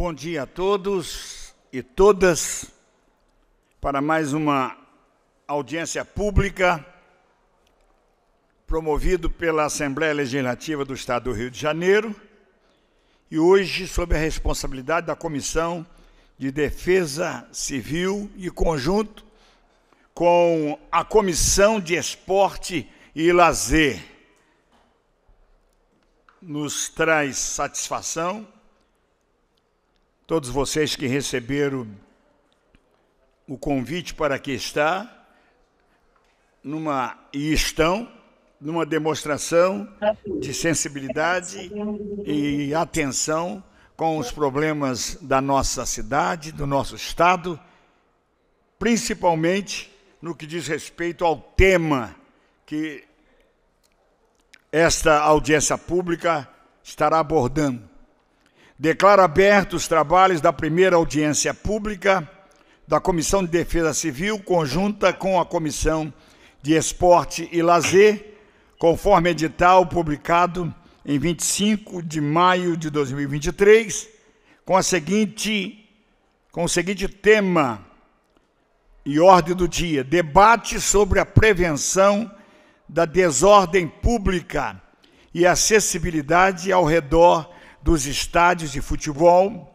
Bom dia a todos e todas para mais uma audiência pública promovido pela Assembleia Legislativa do Estado do Rio de Janeiro e hoje sob a responsabilidade da Comissão de Defesa Civil e conjunto com a Comissão de Esporte e Lazer. Nos traz satisfação todos vocês que receberam o convite para aqui estar, numa, e estão numa demonstração de sensibilidade e atenção com os problemas da nossa cidade, do nosso estado, principalmente no que diz respeito ao tema que esta audiência pública estará abordando Declaro abertos os trabalhos da primeira audiência pública da Comissão de Defesa Civil, conjunta com a Comissão de Esporte e Lazer, conforme edital publicado em 25 de maio de 2023, com, a seguinte, com o seguinte tema e ordem do dia: debate sobre a prevenção da desordem pública e acessibilidade ao redor dos estádios de futebol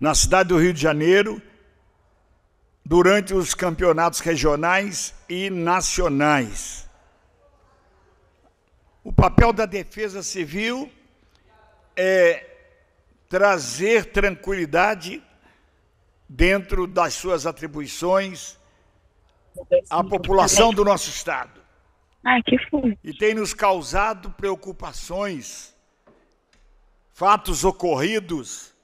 na cidade do Rio de Janeiro durante os campeonatos regionais e nacionais. O papel da Defesa Civil é trazer tranquilidade dentro das suas atribuições à população do nosso Estado. Ah, que foi. E tem nos causado preocupações fatos ocorridos,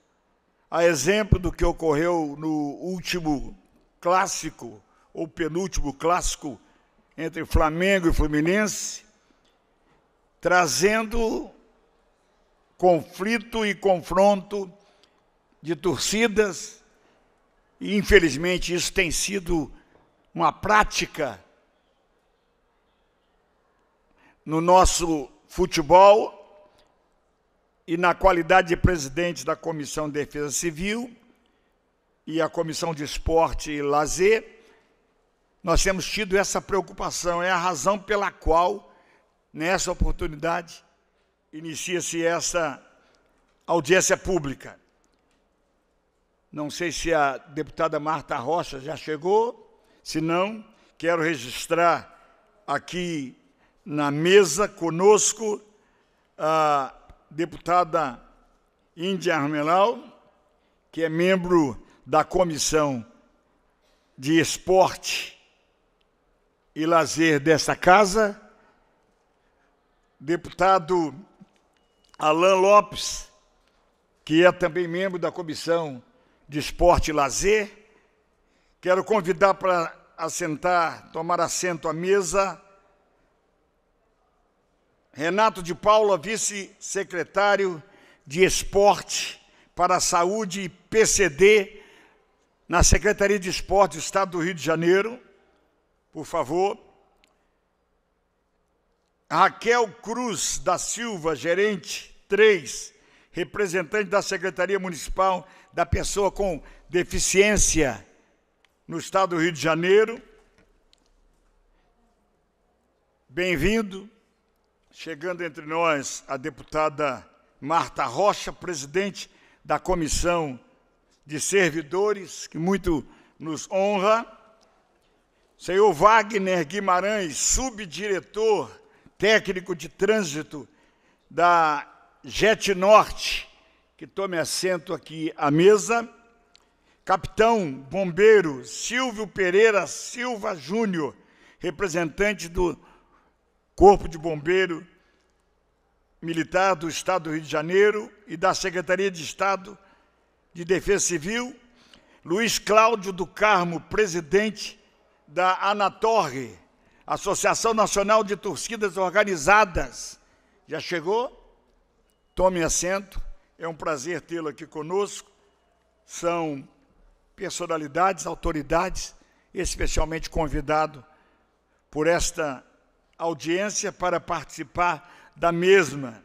a exemplo do que ocorreu no último clássico, ou penúltimo clássico, entre Flamengo e Fluminense, trazendo conflito e confronto de torcidas, e infelizmente isso tem sido uma prática no nosso futebol e na qualidade de presidente da Comissão de Defesa Civil e a Comissão de Esporte e Lazer, nós temos tido essa preocupação, é a razão pela qual, nessa oportunidade, inicia-se essa audiência pública. Não sei se a deputada Marta Rocha já chegou, se não, quero registrar aqui na mesa conosco a deputada Índia Armelau, que é membro da Comissão de Esporte e Lazer desta casa, deputado Alain Lopes, que é também membro da Comissão de Esporte e Lazer. Quero convidar para assentar, tomar assento à mesa Renato de Paula, vice-secretário de Esporte para a Saúde e PCD na Secretaria de Esporte do Estado do Rio de Janeiro, por favor. Raquel Cruz da Silva, gerente 3, representante da Secretaria Municipal da Pessoa com Deficiência no Estado do Rio de Janeiro. Bem-vindo. Chegando entre nós a deputada Marta Rocha, presidente da Comissão de Servidores, que muito nos honra. Senhor Wagner Guimarães, subdiretor técnico de trânsito da JET Norte, que tome assento aqui à mesa. Capitão Bombeiro Silvio Pereira Silva Júnior, representante do Corpo de Bombeiro Militar do Estado do Rio de Janeiro e da Secretaria de Estado de Defesa Civil, Luiz Cláudio do Carmo, presidente da Anatorre, Associação Nacional de Torcidas Organizadas. Já chegou? Tome assento. É um prazer tê-lo aqui conosco. São personalidades, autoridades, especialmente convidado por esta audiência para participar da mesma.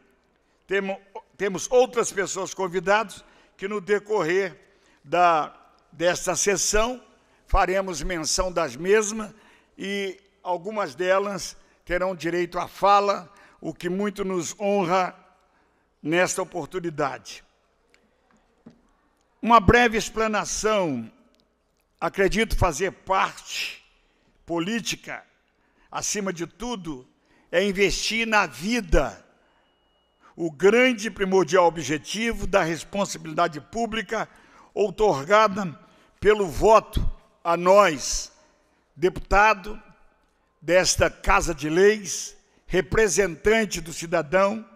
temos temos outras pessoas convidadas que no decorrer da, desta sessão faremos menção das mesmas e algumas delas terão direito à fala, o que muito nos honra nesta oportunidade. Uma breve explanação, acredito fazer parte política, acima de tudo, é investir na vida. O grande e primordial objetivo da responsabilidade pública outorgada pelo voto a nós, deputado desta Casa de Leis, representante do cidadão,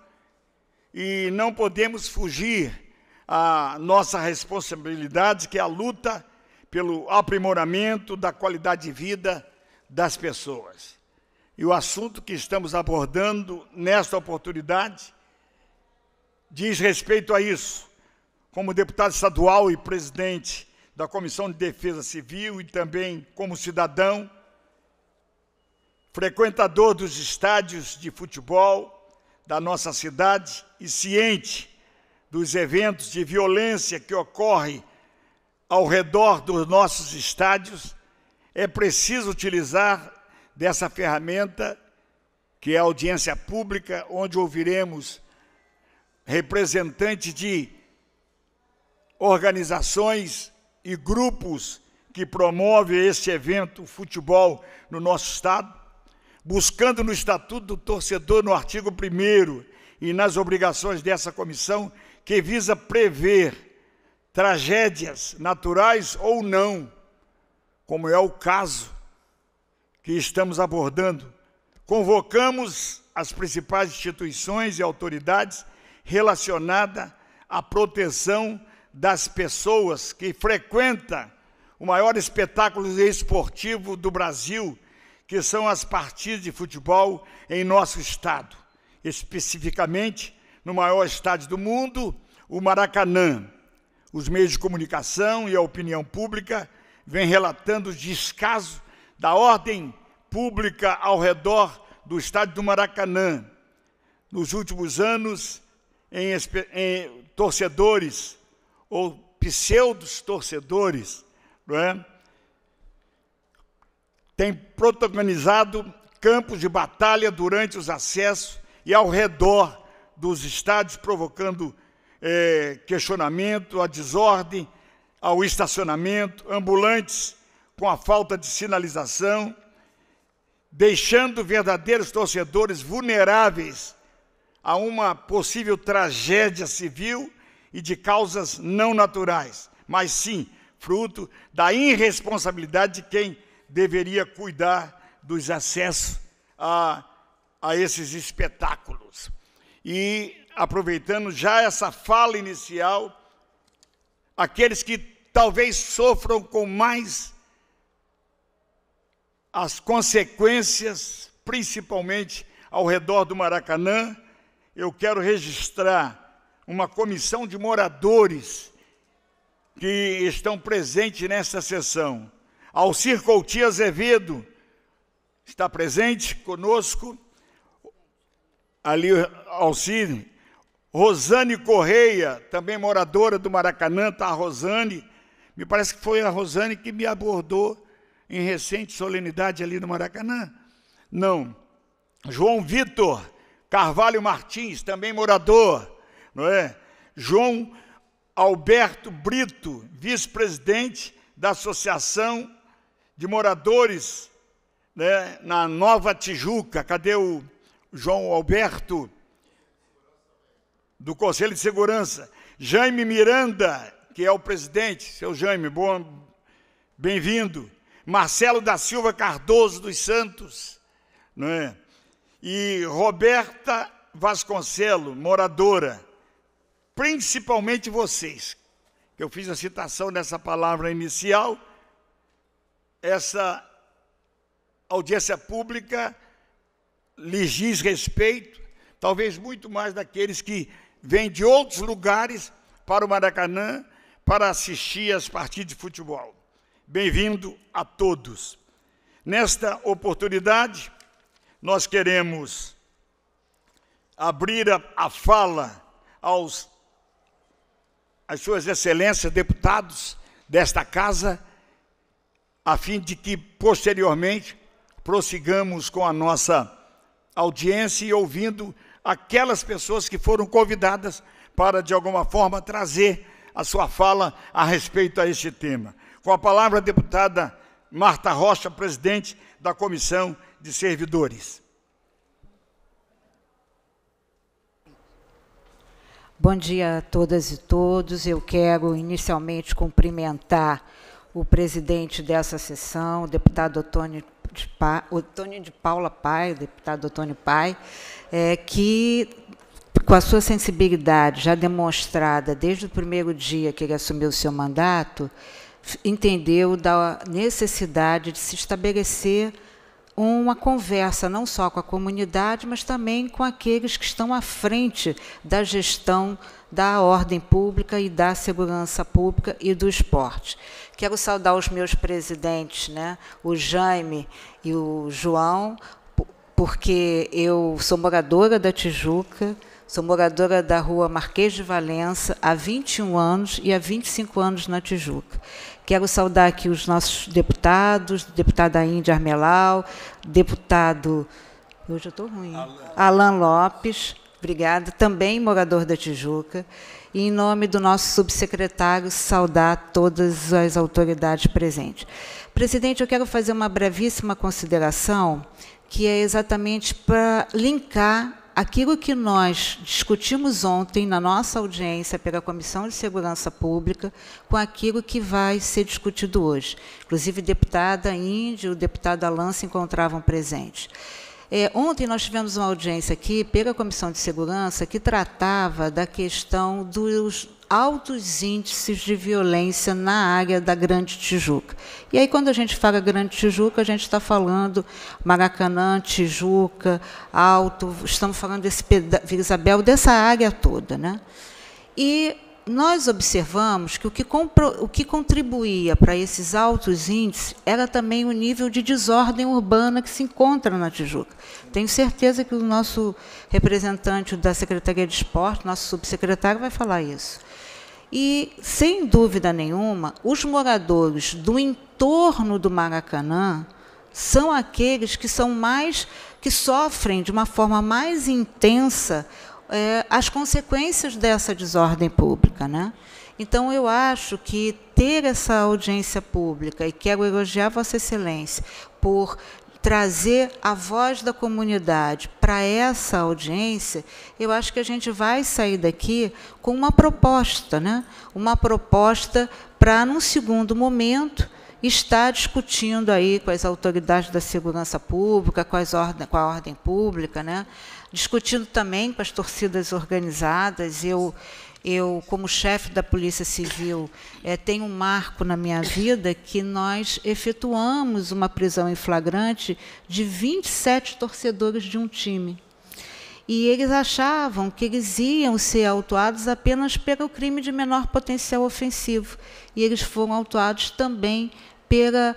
e não podemos fugir à nossa responsabilidade, que é a luta pelo aprimoramento da qualidade de vida das pessoas. E o assunto que estamos abordando nesta oportunidade diz respeito a isso. Como deputado estadual e presidente da Comissão de Defesa Civil e também como cidadão, frequentador dos estádios de futebol da nossa cidade e ciente dos eventos de violência que ocorrem ao redor dos nossos estádios, é preciso utilizar dessa ferramenta, que é a audiência pública, onde ouviremos representantes de organizações e grupos que promovem este evento futebol no nosso estado, buscando no Estatuto do Torcedor, no artigo 1 e nas obrigações dessa comissão, que visa prever tragédias naturais ou não, como é o caso que estamos abordando, convocamos as principais instituições e autoridades relacionadas à proteção das pessoas que frequentam o maior espetáculo esportivo do Brasil, que são as partidas de futebol em nosso estado, especificamente no maior estádio do mundo, o Maracanã. Os meios de comunicação e a opinião pública vêm relatando o descaso da ordem pública ao redor do estádio do Maracanã. Nos últimos anos, em, em torcedores ou pseudos torcedores, não é? tem protagonizado campos de batalha durante os acessos e ao redor dos estádios, provocando é, questionamento, a desordem, ao estacionamento, ambulantes com a falta de sinalização, deixando verdadeiros torcedores vulneráveis a uma possível tragédia civil e de causas não naturais, mas sim fruto da irresponsabilidade de quem deveria cuidar dos acessos a, a esses espetáculos. E, aproveitando já essa fala inicial, aqueles que talvez sofram com mais as consequências, principalmente ao redor do Maracanã, eu quero registrar uma comissão de moradores que estão presentes nesta sessão. Alcir Coutinho Azevedo está presente conosco. Ali, Alcir. Rosane Correia, também moradora do Maracanã, tá? A Rosane, me parece que foi a Rosane que me abordou em recente solenidade ali no Maracanã? Não. João Vitor Carvalho Martins, também morador, não é? João Alberto Brito, vice-presidente da Associação de Moradores né, na Nova Tijuca. Cadê o João Alberto? Do Conselho de Segurança. Jaime Miranda, que é o presidente. Seu Jaime, bom, bem-vindo. Marcelo da Silva Cardoso dos Santos, não é? e Roberta Vasconcelo, moradora, principalmente vocês. Eu fiz a citação dessa palavra inicial. Essa audiência pública lhes diz respeito, talvez muito mais daqueles que vêm de outros lugares para o Maracanã para assistir às partidas de futebol. Bem-vindo a todos. Nesta oportunidade, nós queremos abrir a, a fala aos às suas excelências deputados desta casa a fim de que posteriormente prossigamos com a nossa audiência e ouvindo aquelas pessoas que foram convidadas para de alguma forma trazer a sua fala a respeito a este tema. Com a palavra, a deputada Marta Rocha, presidente da Comissão de Servidores. Bom dia a todas e todos. Eu quero inicialmente cumprimentar o presidente dessa sessão, o deputado Otônio de, pa, Otônio de Paula Pai, deputado Otônio Pai, é, que, com a sua sensibilidade já demonstrada desde o primeiro dia que ele assumiu o seu mandato, entendeu da necessidade de se estabelecer uma conversa não só com a comunidade, mas também com aqueles que estão à frente da gestão da ordem pública e da segurança pública e do esporte. Quero saudar os meus presidentes, né, o Jaime e o João, porque eu sou moradora da Tijuca, sou moradora da rua Marquês de Valença há 21 anos e há 25 anos na Tijuca. Quero saudar aqui os nossos deputados, deputada Índia Armelau, deputado. Hoje eu estou ruim. Alan Lopes, obrigado também morador da Tijuca. E em nome do nosso subsecretário, saudar todas as autoridades presentes. Presidente, eu quero fazer uma brevíssima consideração, que é exatamente para linkar aquilo que nós discutimos ontem na nossa audiência pela Comissão de Segurança Pública com aquilo que vai ser discutido hoje. Inclusive, deputada Índio e o deputado Alain se encontravam presentes. É, ontem nós tivemos uma audiência aqui pela Comissão de Segurança que tratava da questão dos altos índices de violência na área da Grande Tijuca. E aí, quando a gente fala Grande Tijuca, a gente está falando Maracanã, Tijuca, Alto, estamos falando desse Vila Isabel, dessa área toda. Né? E nós observamos que o que, o que contribuía para esses altos índices era também o nível de desordem urbana que se encontra na Tijuca. Tenho certeza que o nosso representante da Secretaria de Esporte, nosso subsecretário, vai falar isso. E, sem dúvida nenhuma, os moradores do entorno do Maracanã são aqueles que são mais que sofrem de uma forma mais intensa é, as consequências dessa desordem pública, né? Então eu acho que ter essa audiência pública e quero elogiar Vossa Excelência por trazer a voz da comunidade para essa audiência, eu acho que a gente vai sair daqui com uma proposta, né? uma proposta para, num segundo momento, estar discutindo aí com as autoridades da segurança pública, com, as ordem, com a ordem pública, né? discutindo também com as torcidas organizadas. Eu, eu, como chefe da Polícia Civil, é, tenho um marco na minha vida que nós efetuamos uma prisão em flagrante de 27 torcedores de um time. E eles achavam que eles iam ser autuados apenas pelo crime de menor potencial ofensivo. E eles foram autuados também pela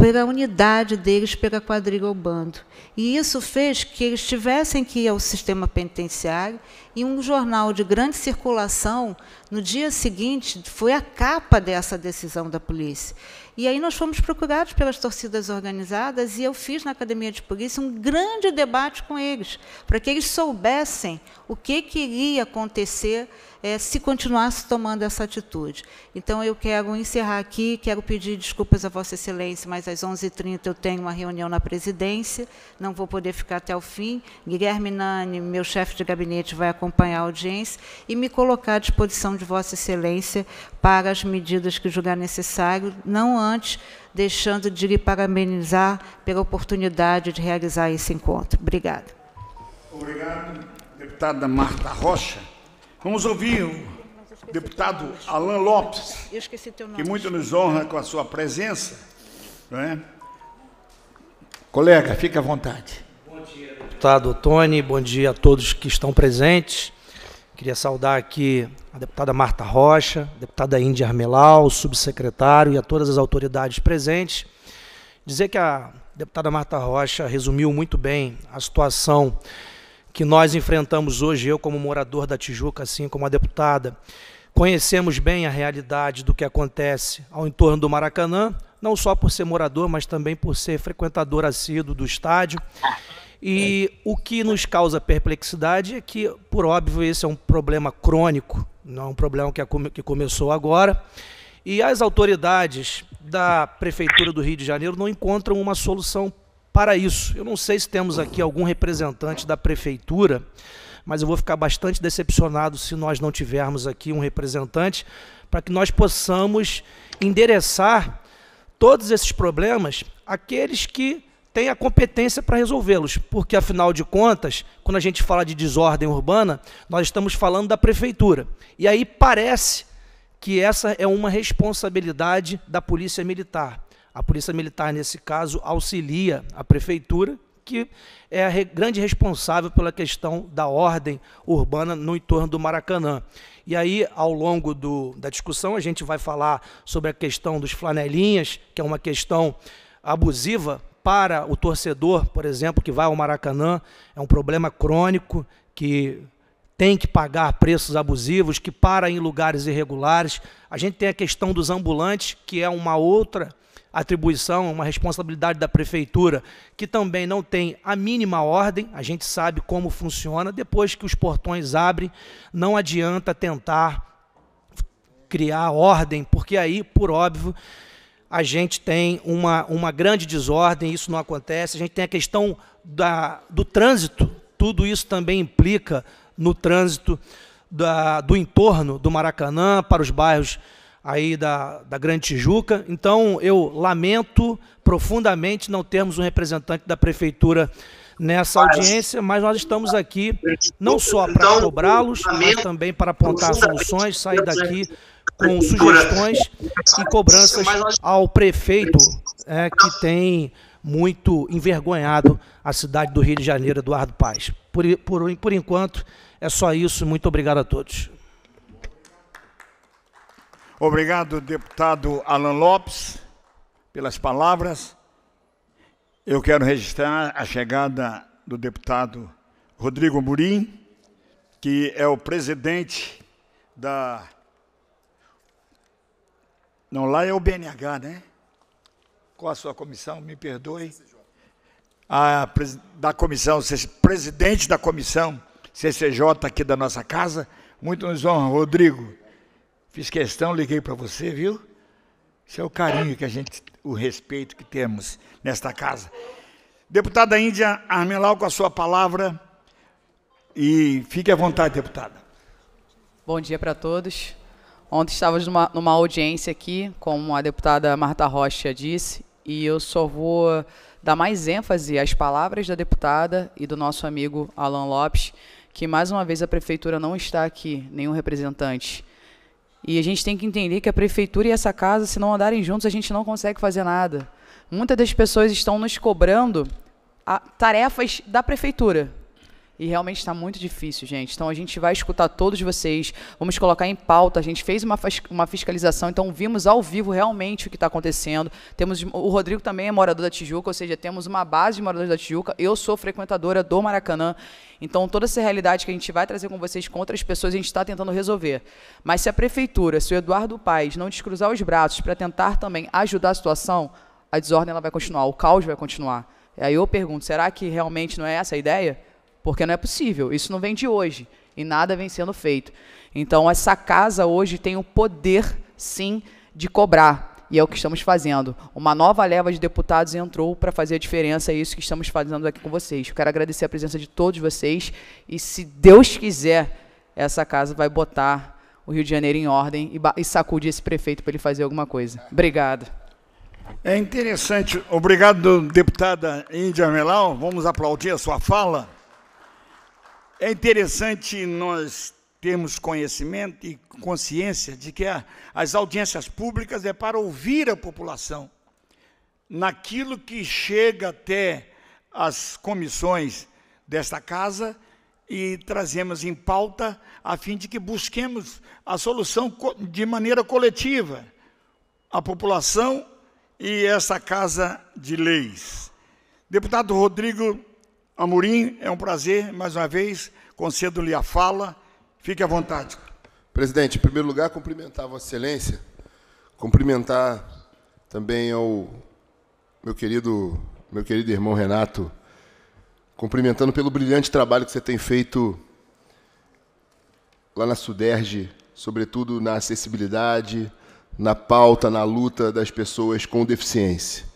pela unidade deles pela quadrilha ao bando. E isso fez que eles tivessem que ir ao sistema penitenciário e um jornal de grande circulação, no dia seguinte, foi a capa dessa decisão da polícia. E aí nós fomos procurados pelas torcidas organizadas e eu fiz na academia de polícia um grande debate com eles, para que eles soubessem o que, que iria acontecer é, se continuasse tomando essa atitude. Então, eu quero encerrar aqui, quero pedir desculpas a Vossa Excelência, mas às 11h30 eu tenho uma reunião na presidência, não vou poder ficar até o fim. Guilherme Nani, meu chefe de gabinete, vai acompanhar a audiência e me colocar à disposição de Vossa Excelência para as medidas que julgar necessário, não antes deixando de lhe parabenizar pela oportunidade de realizar esse encontro. Obrigado. Obrigado, deputada Marta Rocha. Vamos ouvir o deputado Alain Lopes, que muito nos honra com a sua presença. Não é? Colega, fique à vontade. Bom dia, deputado Tony, bom dia a todos que estão presentes. Queria saudar aqui a deputada Marta Rocha, a deputada Índia Armelau, o subsecretário e a todas as autoridades presentes. Dizer que a deputada Marta Rocha resumiu muito bem a situação que nós enfrentamos hoje, eu como morador da Tijuca, assim como a deputada. Conhecemos bem a realidade do que acontece ao entorno do Maracanã, não só por ser morador, mas também por ser frequentador assíduo do estádio. E o que nos causa perplexidade é que, por óbvio, esse é um problema crônico, não é um problema que, que começou agora. E as autoridades da Prefeitura do Rio de Janeiro não encontram uma solução para isso. Eu não sei se temos aqui algum representante da prefeitura, mas eu vou ficar bastante decepcionado se nós não tivermos aqui um representante para que nós possamos endereçar todos esses problemas àqueles que têm a competência para resolvê-los, porque afinal de contas, quando a gente fala de desordem urbana, nós estamos falando da prefeitura. E aí parece que essa é uma responsabilidade da Polícia Militar. A Polícia Militar, nesse caso, auxilia a Prefeitura, que é a re grande responsável pela questão da ordem urbana no entorno do Maracanã. E aí, ao longo do, da discussão, a gente vai falar sobre a questão dos flanelinhas, que é uma questão abusiva para o torcedor, por exemplo, que vai ao Maracanã. É um problema crônico que tem que pagar preços abusivos, que para em lugares irregulares. A gente tem a questão dos ambulantes, que é uma outra atribuição, uma responsabilidade da prefeitura, que também não tem a mínima ordem, a gente sabe como funciona, depois que os portões abrem, não adianta tentar criar ordem, porque aí, por óbvio, a gente tem uma, uma grande desordem, isso não acontece, a gente tem a questão da, do trânsito, tudo isso também implica no trânsito da, do entorno do Maracanã para os bairros aí da, da Grande Tijuca. Então, eu lamento profundamente não termos um representante da prefeitura nessa mas, audiência, mas nós estamos aqui não só então, para então, cobrá-los, mas também para apontar soluções, sair daqui com sugestões e cobranças ao prefeito é, que tem muito envergonhado a cidade do Rio de Janeiro, Eduardo Paz. Por, por, por enquanto, é só isso. Muito obrigado a todos. Obrigado, deputado Alan Lopes, pelas palavras. Eu quero registrar a chegada do deputado Rodrigo Murim, que é o presidente da. Não, lá é o BNH, né? Qual a sua comissão? Me perdoe. A, da comissão, presidente da comissão CCJ aqui da nossa casa. Muito nos honra, Rodrigo. Fiz questão, liguei para você, viu? Isso é o carinho que a gente, o respeito que temos nesta casa. Deputada Índia Armelau, com a sua palavra. E fique à vontade, deputada. Bom dia para todos. Ontem estávamos numa, numa, audiência aqui, como a deputada Marta Rocha disse, e eu só vou dar mais ênfase às palavras da deputada e do nosso amigo Alan Lopes, que mais uma vez a prefeitura não está aqui, nenhum representante. E a gente tem que entender que a prefeitura e essa casa, se não andarem juntos, a gente não consegue fazer nada. Muitas das pessoas estão nos cobrando tarefas da prefeitura. E realmente está muito difícil, gente. Então a gente vai escutar todos vocês, vamos colocar em pauta. A gente fez uma, uma fiscalização, então vimos ao vivo realmente o que está acontecendo. Temos O Rodrigo também é morador da Tijuca, ou seja, temos uma base de moradores da Tijuca. Eu sou frequentadora do Maracanã. Então toda essa realidade que a gente vai trazer com vocês com outras pessoas, a gente está tentando resolver. Mas se a prefeitura, se o Eduardo Paes não descruzar os braços para tentar também ajudar a situação, a desordem ela vai continuar, o caos vai continuar. Aí eu pergunto, será que realmente não é essa a ideia? Porque não é possível, isso não vem de hoje e nada vem sendo feito. Então, essa casa hoje tem o poder, sim, de cobrar. E é o que estamos fazendo. Uma nova leva de deputados entrou para fazer a diferença, é isso que estamos fazendo aqui com vocês. Eu quero agradecer a presença de todos vocês e, se Deus quiser, essa casa vai botar o Rio de Janeiro em ordem e, e sacudir esse prefeito para ele fazer alguma coisa. Obrigado. É interessante. Obrigado, deputada Índia Melau. Vamos aplaudir a sua fala. É interessante nós termos conhecimento e consciência de que a, as audiências públicas é para ouvir a população naquilo que chega até as comissões desta casa e trazemos em pauta a fim de que busquemos a solução de maneira coletiva, a população e essa casa de leis. Deputado Rodrigo Amorim, é um prazer, mais uma vez, concedo-lhe a fala. Fique à vontade. Presidente, em primeiro lugar, cumprimentar Vossa Excelência, cumprimentar também ao meu querido, meu querido irmão Renato, cumprimentando pelo brilhante trabalho que você tem feito lá na Suderge, sobretudo na acessibilidade, na pauta, na luta das pessoas com deficiência.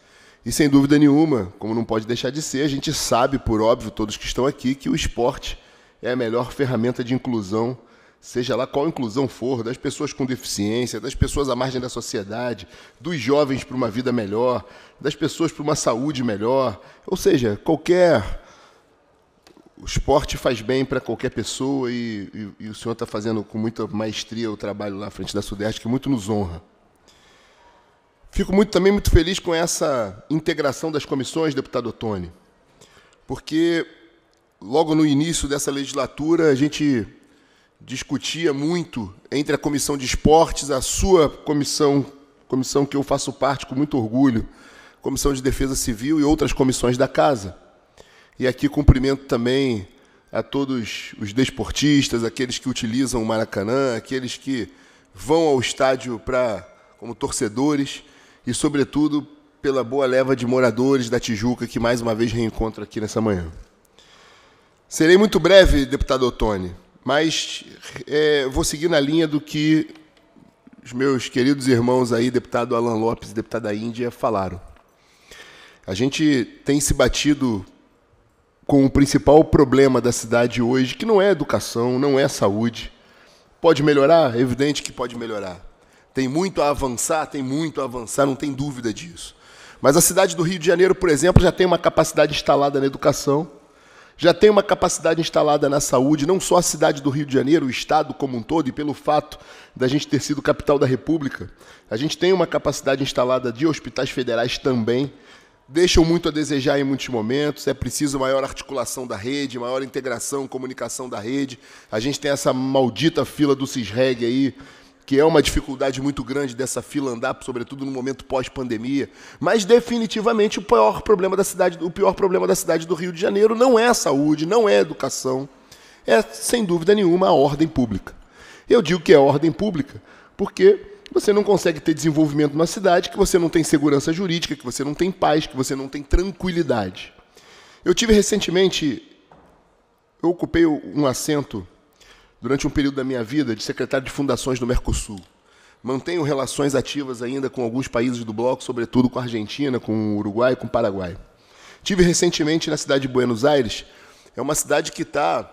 E sem dúvida nenhuma, como não pode deixar de ser, a gente sabe, por óbvio, todos que estão aqui, que o esporte é a melhor ferramenta de inclusão, seja lá qual inclusão for, das pessoas com deficiência, das pessoas à margem da sociedade, dos jovens para uma vida melhor, das pessoas para uma saúde melhor. Ou seja, qualquer. O esporte faz bem para qualquer pessoa e, e, e o senhor está fazendo com muita maestria o trabalho lá à frente da Sudeste, que muito nos honra. Fico muito também muito feliz com essa integração das comissões, deputado Tony, porque logo no início dessa legislatura a gente discutia muito entre a comissão de esportes, a sua comissão, comissão que eu faço parte com muito orgulho, comissão de defesa civil e outras comissões da casa. E aqui cumprimento também a todos os desportistas, aqueles que utilizam o Maracanã, aqueles que vão ao estádio para como torcedores e, sobretudo, pela boa leva de moradores da Tijuca que mais uma vez reencontro aqui nessa manhã. Serei muito breve, deputado Ottoni, mas é, vou seguir na linha do que os meus queridos irmãos aí, deputado Alan Lopes e deputada Índia, falaram. A gente tem se batido com o principal problema da cidade hoje, que não é educação, não é saúde. Pode melhorar? É evidente que pode melhorar. Tem muito a avançar, tem muito a avançar, não tem dúvida disso. Mas a cidade do Rio de Janeiro, por exemplo, já tem uma capacidade instalada na educação, já tem uma capacidade instalada na saúde, não só a cidade do Rio de Janeiro, o estado como um todo, e pelo fato da gente ter sido capital da República, a gente tem uma capacidade instalada de hospitais federais também. Deixam muito a desejar em muitos momentos, é preciso maior articulação da rede, maior integração, comunicação da rede. A gente tem essa maldita fila do CISREG aí, que é uma dificuldade muito grande dessa fila andar, sobretudo no momento pós-pandemia, mas definitivamente o pior problema da cidade, o pior problema da cidade do Rio de Janeiro não é a saúde, não é a educação, é sem dúvida nenhuma a ordem pública. Eu digo que é a ordem pública porque você não consegue ter desenvolvimento numa cidade que você não tem segurança jurídica, que você não tem paz, que você não tem tranquilidade. Eu tive recentemente eu ocupei um assento durante um período da minha vida, de secretário de fundações do Mercosul. Mantenho relações ativas ainda com alguns países do bloco, sobretudo com a Argentina, com o Uruguai e com o Paraguai. Tive recentemente na cidade de Buenos Aires, é uma cidade que está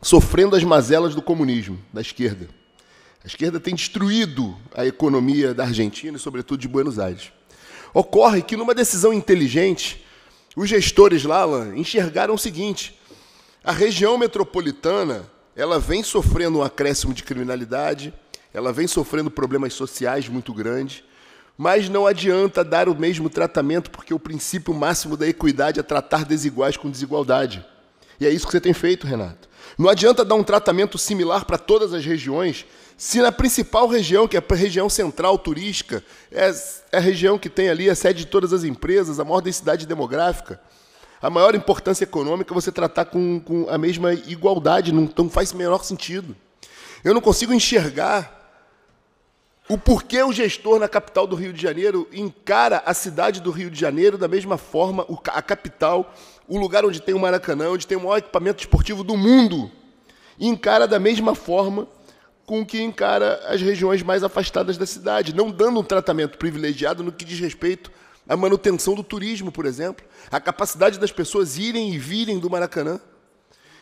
sofrendo as mazelas do comunismo, da esquerda. A esquerda tem destruído a economia da Argentina e, sobretudo, de Buenos Aires. Ocorre que, numa decisão inteligente, os gestores lá, lá enxergaram o seguinte: a região metropolitana ela vem sofrendo um acréscimo de criminalidade, ela vem sofrendo problemas sociais muito grandes, mas não adianta dar o mesmo tratamento, porque o princípio máximo da equidade é tratar desiguais com desigualdade. E é isso que você tem feito, Renato. Não adianta dar um tratamento similar para todas as regiões, se na principal região, que é a região central turística, é, é a região que tem ali a sede de todas as empresas, a maior densidade demográfica, a maior importância econômica é você tratar com, com a mesma igualdade, não, não faz menor sentido. Eu não consigo enxergar o porquê o gestor na capital do Rio de Janeiro encara a cidade do Rio de Janeiro da mesma forma, a capital, o lugar onde tem o Maracanã, onde tem o maior equipamento esportivo do mundo, encara da mesma forma com que encara as regiões mais afastadas da cidade, não dando um tratamento privilegiado no que diz respeito a manutenção do turismo, por exemplo, a capacidade das pessoas irem e virem do Maracanã.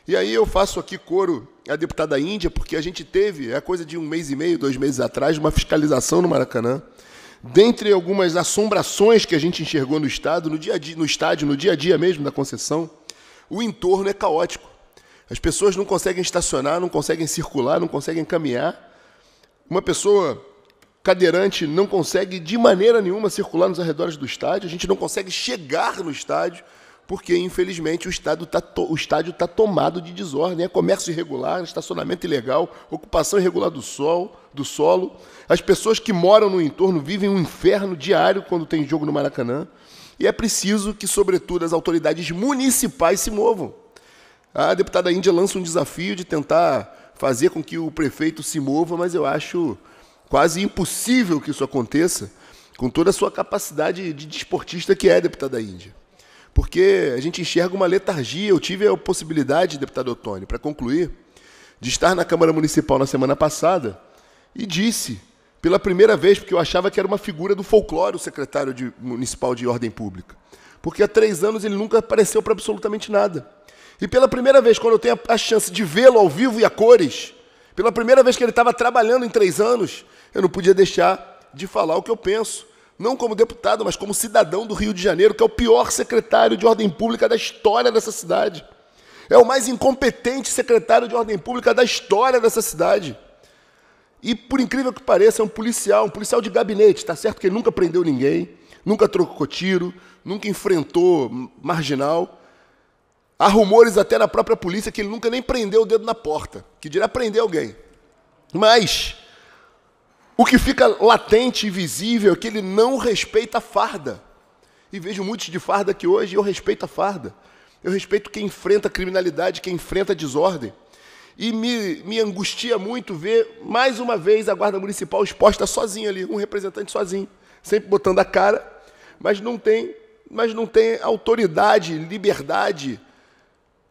E aí eu faço aqui coro à deputada Índia, porque a gente teve, é coisa de um mês e meio, dois meses atrás, uma fiscalização no Maracanã. Dentre algumas assombrações que a gente enxergou no estado, no dia dia, no estádio, no dia a dia mesmo da concessão, o entorno é caótico. As pessoas não conseguem estacionar, não conseguem circular, não conseguem caminhar. Uma pessoa cadeirante não consegue de maneira nenhuma circular nos arredores do estádio, a gente não consegue chegar no estádio, porque infelizmente o estádio está o estádio tá tomado de desordem, é comércio irregular, estacionamento ilegal, ocupação irregular do sol, do solo. As pessoas que moram no entorno vivem um inferno diário quando tem jogo no Maracanã, e é preciso que sobretudo as autoridades municipais se movam. A deputada Índia lança um desafio de tentar fazer com que o prefeito se mova, mas eu acho quase impossível que isso aconteça com toda a sua capacidade de desportista que é deputado da Índia. Porque a gente enxerga uma letargia. Eu tive a possibilidade, deputado Otônio, para concluir, de estar na Câmara Municipal na semana passada e disse, pela primeira vez, porque eu achava que era uma figura do folclore o secretário de, municipal de ordem pública. Porque há três anos ele nunca apareceu para absolutamente nada. E pela primeira vez, quando eu tenho a chance de vê-lo ao vivo e a cores, pela primeira vez que ele estava trabalhando em três anos, eu não podia deixar de falar o que eu penso. Não como deputado, mas como cidadão do Rio de Janeiro, que é o pior secretário de ordem pública da história dessa cidade. É o mais incompetente secretário de ordem pública da história dessa cidade. E, por incrível que pareça, é um policial, um policial de gabinete. Está certo que ele nunca prendeu ninguém, nunca trocou tiro, nunca enfrentou marginal. Há rumores até na própria polícia que ele nunca nem prendeu o dedo na porta, que dirá prender alguém. Mas o que fica latente e visível é que ele não respeita a farda. E vejo muitos de farda aqui hoje, eu respeito a farda. Eu respeito quem enfrenta criminalidade, quem enfrenta desordem. E me, me angustia muito ver, mais uma vez, a Guarda Municipal exposta sozinha ali, um representante sozinho, sempre botando a cara, mas não tem, mas não tem autoridade, liberdade,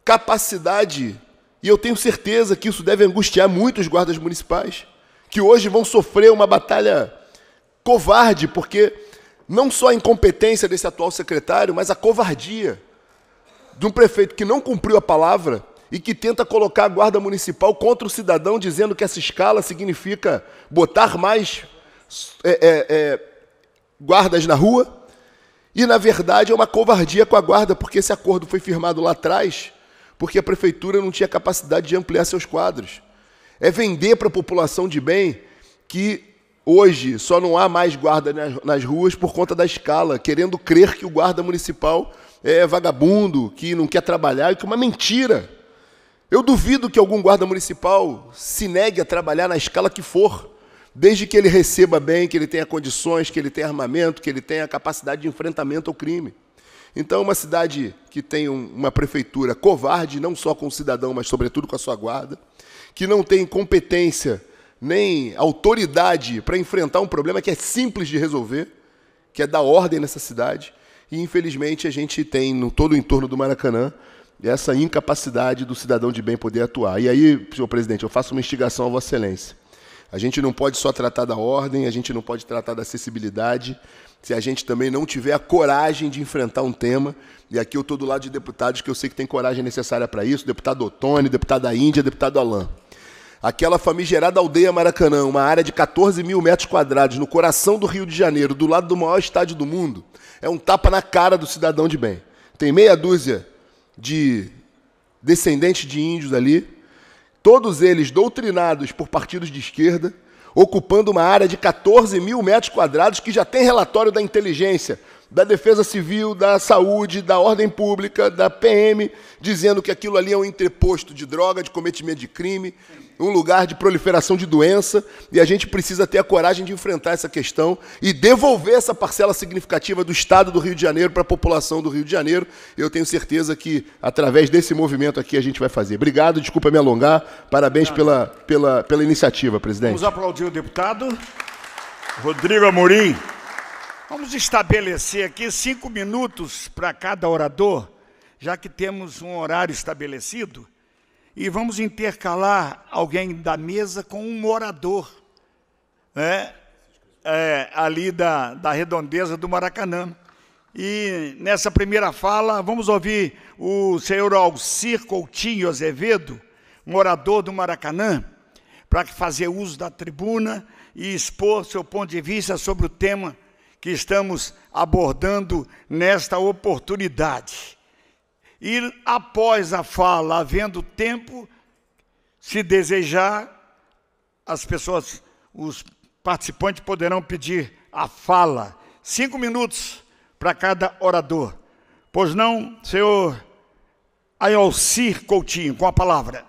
capacidade. E eu tenho certeza que isso deve angustiar muitos guardas municipais que hoje vão sofrer uma batalha covarde, porque não só a incompetência desse atual secretário, mas a covardia de um prefeito que não cumpriu a palavra e que tenta colocar a guarda municipal contra o cidadão, dizendo que essa escala significa botar mais é, é, é, guardas na rua. E, na verdade, é uma covardia com a guarda, porque esse acordo foi firmado lá atrás, porque a prefeitura não tinha capacidade de ampliar seus quadros. É vender para a população de bem que hoje só não há mais guarda nas ruas por conta da escala, querendo crer que o guarda municipal é vagabundo, que não quer trabalhar, que é uma mentira. Eu duvido que algum guarda municipal se negue a trabalhar na escala que for, desde que ele receba bem, que ele tenha condições, que ele tenha armamento, que ele tenha capacidade de enfrentamento ao crime. Então, uma cidade que tem uma prefeitura covarde, não só com o cidadão, mas sobretudo com a sua guarda, que não tem competência nem autoridade para enfrentar um problema que é simples de resolver, que é dar ordem nessa cidade. E infelizmente a gente tem no todo o entorno do Maracanã essa incapacidade do cidadão de bem poder atuar. E aí, senhor presidente, eu faço uma instigação a Vossa Excelência. A gente não pode só tratar da ordem, a gente não pode tratar da acessibilidade, se a gente também não tiver a coragem de enfrentar um tema. E aqui eu estou do lado de deputados que eu sei que tem coragem necessária para isso: deputado Otone, deputado da Índia, deputado Alain. Aquela famigerada aldeia Maracanã, uma área de 14 mil metros quadrados, no coração do Rio de Janeiro, do lado do maior estádio do mundo, é um tapa na cara do cidadão de bem. Tem meia dúzia de descendentes de índios ali, todos eles doutrinados por partidos de esquerda, ocupando uma área de 14 mil metros quadrados que já tem relatório da inteligência, da defesa civil, da saúde, da ordem pública, da PM, dizendo que aquilo ali é um entreposto de droga, de cometimento de crime, um lugar de proliferação de doença e a gente precisa ter a coragem de enfrentar essa questão e devolver essa parcela significativa do Estado do Rio de Janeiro para a população do Rio de Janeiro. Eu tenho certeza que através desse movimento aqui a gente vai fazer. Obrigado, desculpa me alongar. Parabéns pela, pela, pela iniciativa, presidente. Vamos aplaudir o deputado Rodrigo Amorim. Vamos estabelecer aqui cinco minutos para cada orador, já que temos um horário estabelecido e vamos intercalar alguém da mesa com um morador, né? É, ali da, da redondeza do Maracanã. E nessa primeira fala, vamos ouvir o senhor Alcir Coutinho Azevedo, morador do Maracanã, para fazer uso da tribuna e expor seu ponto de vista sobre o tema que estamos abordando nesta oportunidade. E após a fala, havendo tempo, se desejar, as pessoas, os participantes poderão pedir a fala. Cinco minutos para cada orador. Pois não, senhor Ayolcir Coutinho, com a palavra.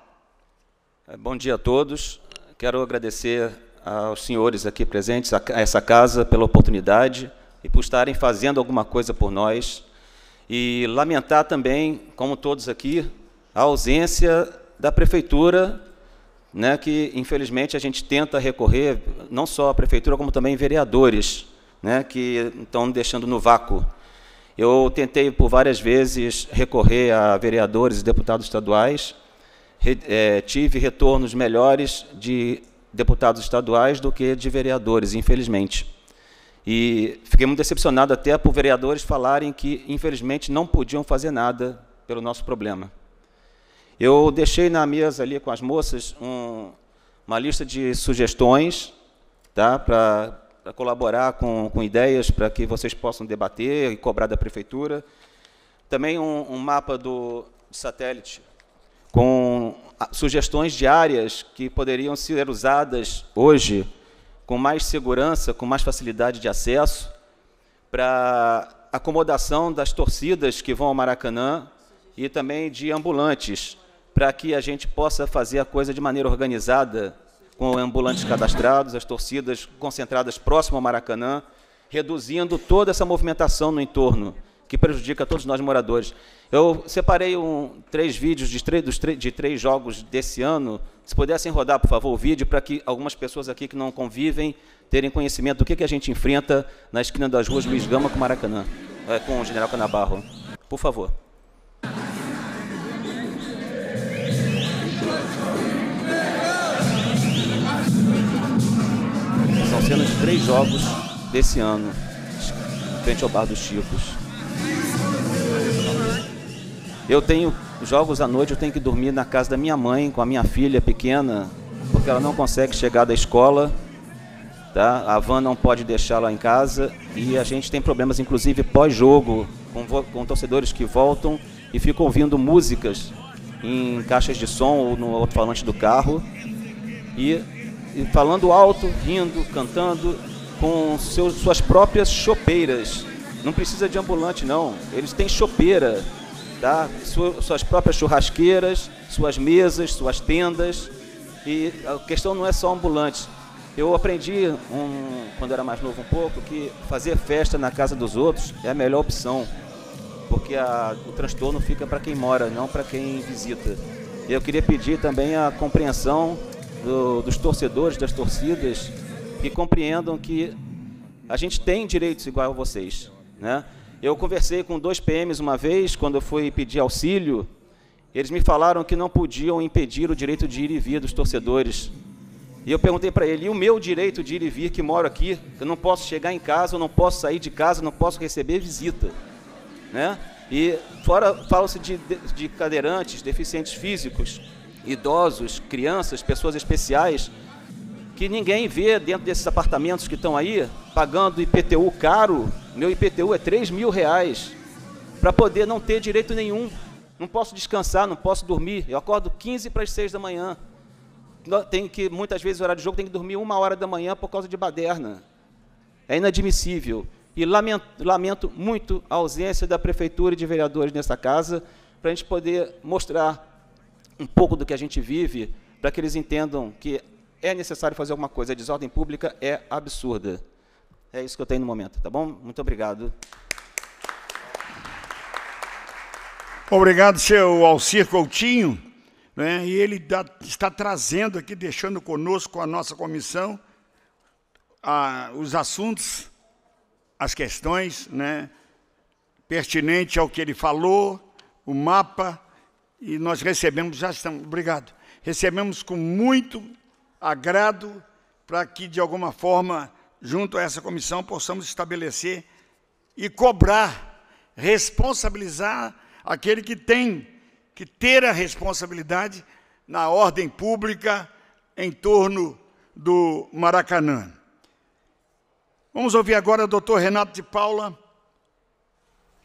É, bom dia a todos. Quero agradecer aos senhores aqui presentes, a essa casa, pela oportunidade e por estarem fazendo alguma coisa por nós e lamentar também, como todos aqui, a ausência da prefeitura, né, que infelizmente a gente tenta recorrer, não só a prefeitura, como também vereadores, né, que estão deixando no vácuo. Eu tentei por várias vezes recorrer a vereadores e deputados estaduais, re, é, tive retornos melhores de deputados estaduais do que de vereadores, infelizmente. E fiquei muito decepcionado até por vereadores falarem que, infelizmente, não podiam fazer nada pelo nosso problema. Eu deixei na mesa ali com as moças um, uma lista de sugestões tá, para colaborar com, com ideias para que vocês possam debater e cobrar da prefeitura. Também um, um mapa do satélite com sugestões de áreas que poderiam ser usadas hoje com mais segurança, com mais facilidade de acesso, para acomodação das torcidas que vão ao Maracanã e também de ambulantes, para que a gente possa fazer a coisa de maneira organizada, com ambulantes cadastrados, as torcidas concentradas próximo ao Maracanã, reduzindo toda essa movimentação no entorno que prejudica todos nós moradores. Eu separei um, três vídeos de, de três jogos desse ano. Se pudessem rodar, por favor, o vídeo, para que algumas pessoas aqui que não convivem terem conhecimento do que, que a gente enfrenta na esquina das ruas Luiz Gama com Maracanã, é, com o General Canabarro. Por favor. São cenas de três jogos desse ano, frente ao Bar dos Chicos. Eu tenho jogos à noite, eu tenho que dormir na casa da minha mãe, com a minha filha pequena, porque ela não consegue chegar da escola. Tá? A van não pode deixá-la em casa e a gente tem problemas, inclusive pós-jogo, com, com torcedores que voltam e ficam ouvindo músicas em caixas de som ou no alto-falante do carro e, e, falando alto, rindo, cantando com seus, suas próprias chopeiras. Não precisa de ambulante, não. Eles têm chopeira tá? suas próprias churrasqueiras, suas mesas, suas tendas. E a questão não é só ambulante. Eu aprendi, um, quando era mais novo um pouco, que fazer festa na casa dos outros é a melhor opção, porque a, o transtorno fica para quem mora, não para quem visita. Eu queria pedir também a compreensão do, dos torcedores, das torcidas, que compreendam que a gente tem direitos igual a vocês, né? Eu conversei com dois PMs uma vez, quando eu fui pedir auxílio, eles me falaram que não podiam impedir o direito de ir e vir dos torcedores. E eu perguntei para ele, e o meu direito de ir e vir, que moro aqui, eu não posso chegar em casa, eu não posso sair de casa, eu não posso receber visita. Né? E fora fala-se de, de cadeirantes, deficientes físicos, idosos, crianças, pessoas especiais, que ninguém vê dentro desses apartamentos que estão aí, pagando IPTU caro, meu IPTU é 3 mil reais, para poder não ter direito nenhum. Não posso descansar, não posso dormir. Eu acordo 15 para as 6 da manhã. Tem que, muitas vezes, o horário de jogo tem que dormir uma hora da manhã por causa de baderna. É inadmissível. E lamento, lamento muito a ausência da prefeitura e de vereadores nessa casa, para a gente poder mostrar um pouco do que a gente vive, para que eles entendam que é necessário fazer alguma coisa. A desordem pública é absurda. É isso que eu tenho no momento, tá bom? Muito obrigado. Obrigado, seu Alcir Coutinho. Né? E ele dá, está trazendo aqui, deixando conosco, a nossa comissão, a, os assuntos, as questões né? pertinentes ao que ele falou, o mapa, e nós recebemos, já estamos, obrigado, recebemos com muito agrado para que, de alguma forma, junto a essa comissão, possamos estabelecer e cobrar, responsabilizar aquele que tem que ter a responsabilidade na ordem pública em torno do Maracanã. Vamos ouvir agora o doutor Renato de Paula,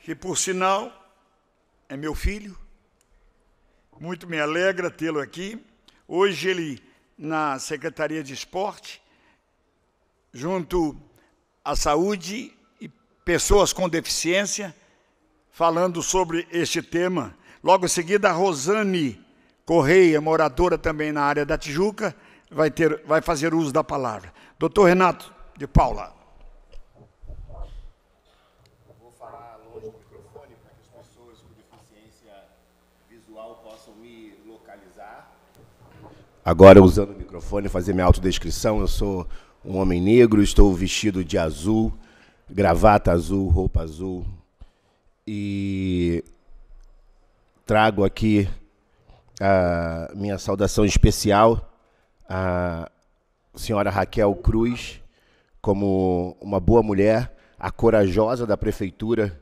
que, por sinal, é meu filho. Muito me alegra tê-lo aqui. Hoje ele na Secretaria de Esporte, junto à saúde e pessoas com deficiência, falando sobre este tema. Logo em seguida, a Rosane Correia, moradora também na área da Tijuca, vai, ter, vai fazer uso da palavra. Doutor Renato de Paula. agora usando o microfone, fazer minha autodescrição. Eu sou um homem negro, estou vestido de azul, gravata azul, roupa azul. E trago aqui a minha saudação especial à senhora Raquel Cruz, como uma boa mulher, a corajosa da prefeitura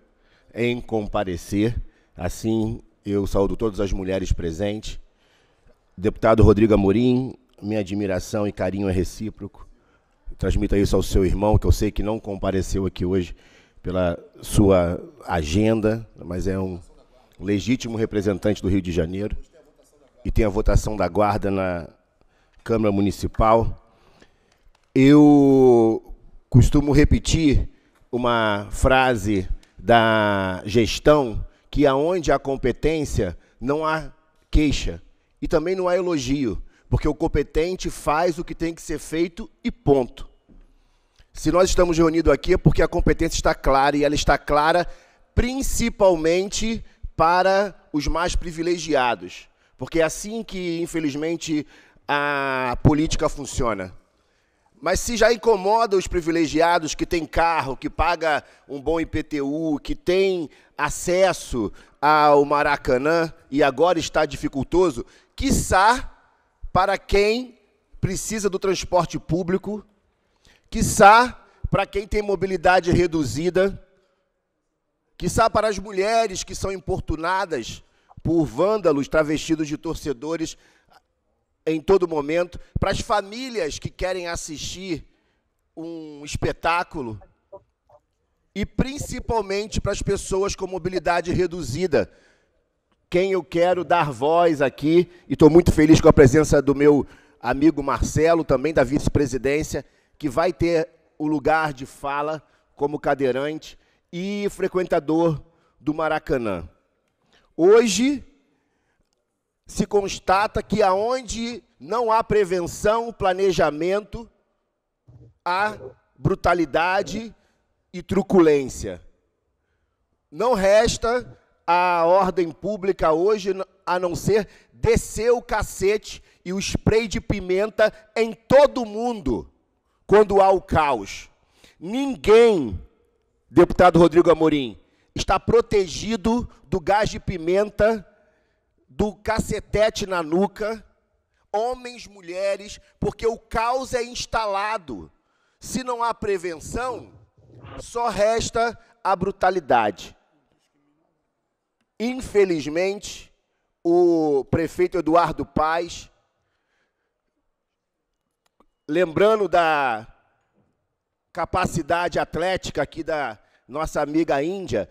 em comparecer. Assim, eu saúdo todas as mulheres presentes Deputado Rodrigo Amorim, minha admiração e carinho é recíproco. Transmita isso ao seu irmão, que eu sei que não compareceu aqui hoje pela sua agenda, mas é um legítimo representante do Rio de Janeiro. E tem a votação da guarda na Câmara Municipal. Eu costumo repetir uma frase da gestão que aonde há competência não há queixa e também não há elogio, porque o competente faz o que tem que ser feito e ponto. Se nós estamos reunidos aqui é porque a competência está clara e ela está clara principalmente para os mais privilegiados. Porque é assim que, infelizmente, a política funciona. Mas se já incomoda os privilegiados que têm carro, que paga um bom IPTU, que tem acesso ao Maracanã e agora está dificultoso, quiçá para quem precisa do transporte público, quiçá para quem tem mobilidade reduzida, quiçá para as mulheres que são importunadas por vândalos travestidos de torcedores em todo momento, para as famílias que querem assistir um espetáculo e principalmente para as pessoas com mobilidade reduzida, quem eu quero dar voz aqui, e estou muito feliz com a presença do meu amigo Marcelo, também da vice-presidência, que vai ter o lugar de fala como cadeirante e frequentador do Maracanã. Hoje se constata que aonde não há prevenção, planejamento, há brutalidade e truculência. Não resta a ordem pública hoje a não ser descer o cacete e o spray de pimenta em todo mundo quando há o caos. Ninguém, deputado Rodrigo Amorim, está protegido do gás de pimenta, do cacetete na nuca, homens, mulheres, porque o caos é instalado. Se não há prevenção, só resta a brutalidade. Infelizmente, o prefeito Eduardo Paz, lembrando da capacidade atlética aqui da nossa amiga Índia,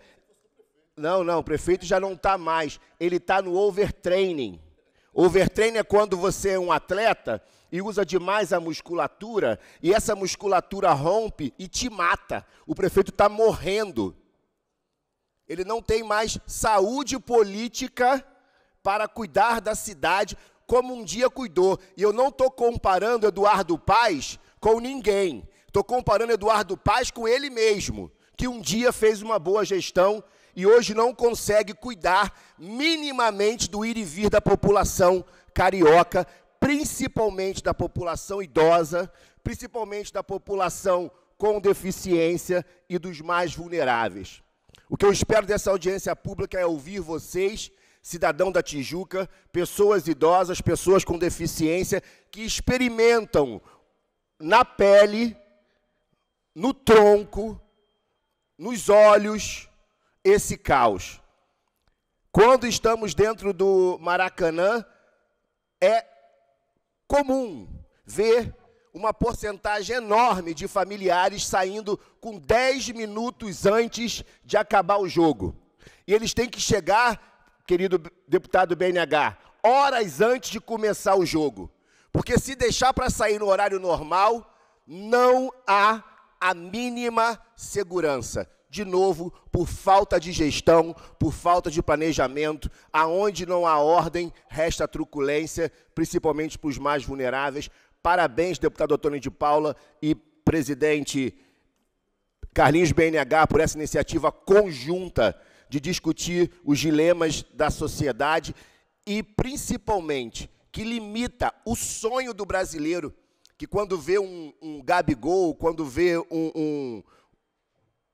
não, não, o prefeito já não está mais, ele está no overtraining. Overtraining é quando você é um atleta e usa demais a musculatura, e essa musculatura rompe e te mata. O prefeito está morrendo. Ele não tem mais saúde política para cuidar da cidade como um dia cuidou. E eu não estou comparando Eduardo Paz com ninguém. Estou comparando Eduardo Paz com ele mesmo, que um dia fez uma boa gestão e hoje não consegue cuidar minimamente do ir e vir da população carioca principalmente da população idosa, principalmente da população com deficiência e dos mais vulneráveis. O que eu espero dessa audiência pública é ouvir vocês, cidadão da Tijuca, pessoas idosas, pessoas com deficiência, que experimentam na pele, no tronco, nos olhos, esse caos. Quando estamos dentro do Maracanã, é comum ver uma porcentagem enorme de familiares saindo com 10 minutos antes de acabar o jogo. E eles têm que chegar, querido deputado BNH, horas antes de começar o jogo. Porque se deixar para sair no horário normal, não há a mínima segurança de novo, por falta de gestão, por falta de planejamento, aonde não há ordem, resta truculência, principalmente para os mais vulneráveis. Parabéns, deputado Antônio de Paula e presidente Carlinhos BNH, por essa iniciativa conjunta de discutir os dilemas da sociedade e, principalmente, que limita o sonho do brasileiro, que quando vê um, um Gabigol, quando vê um, um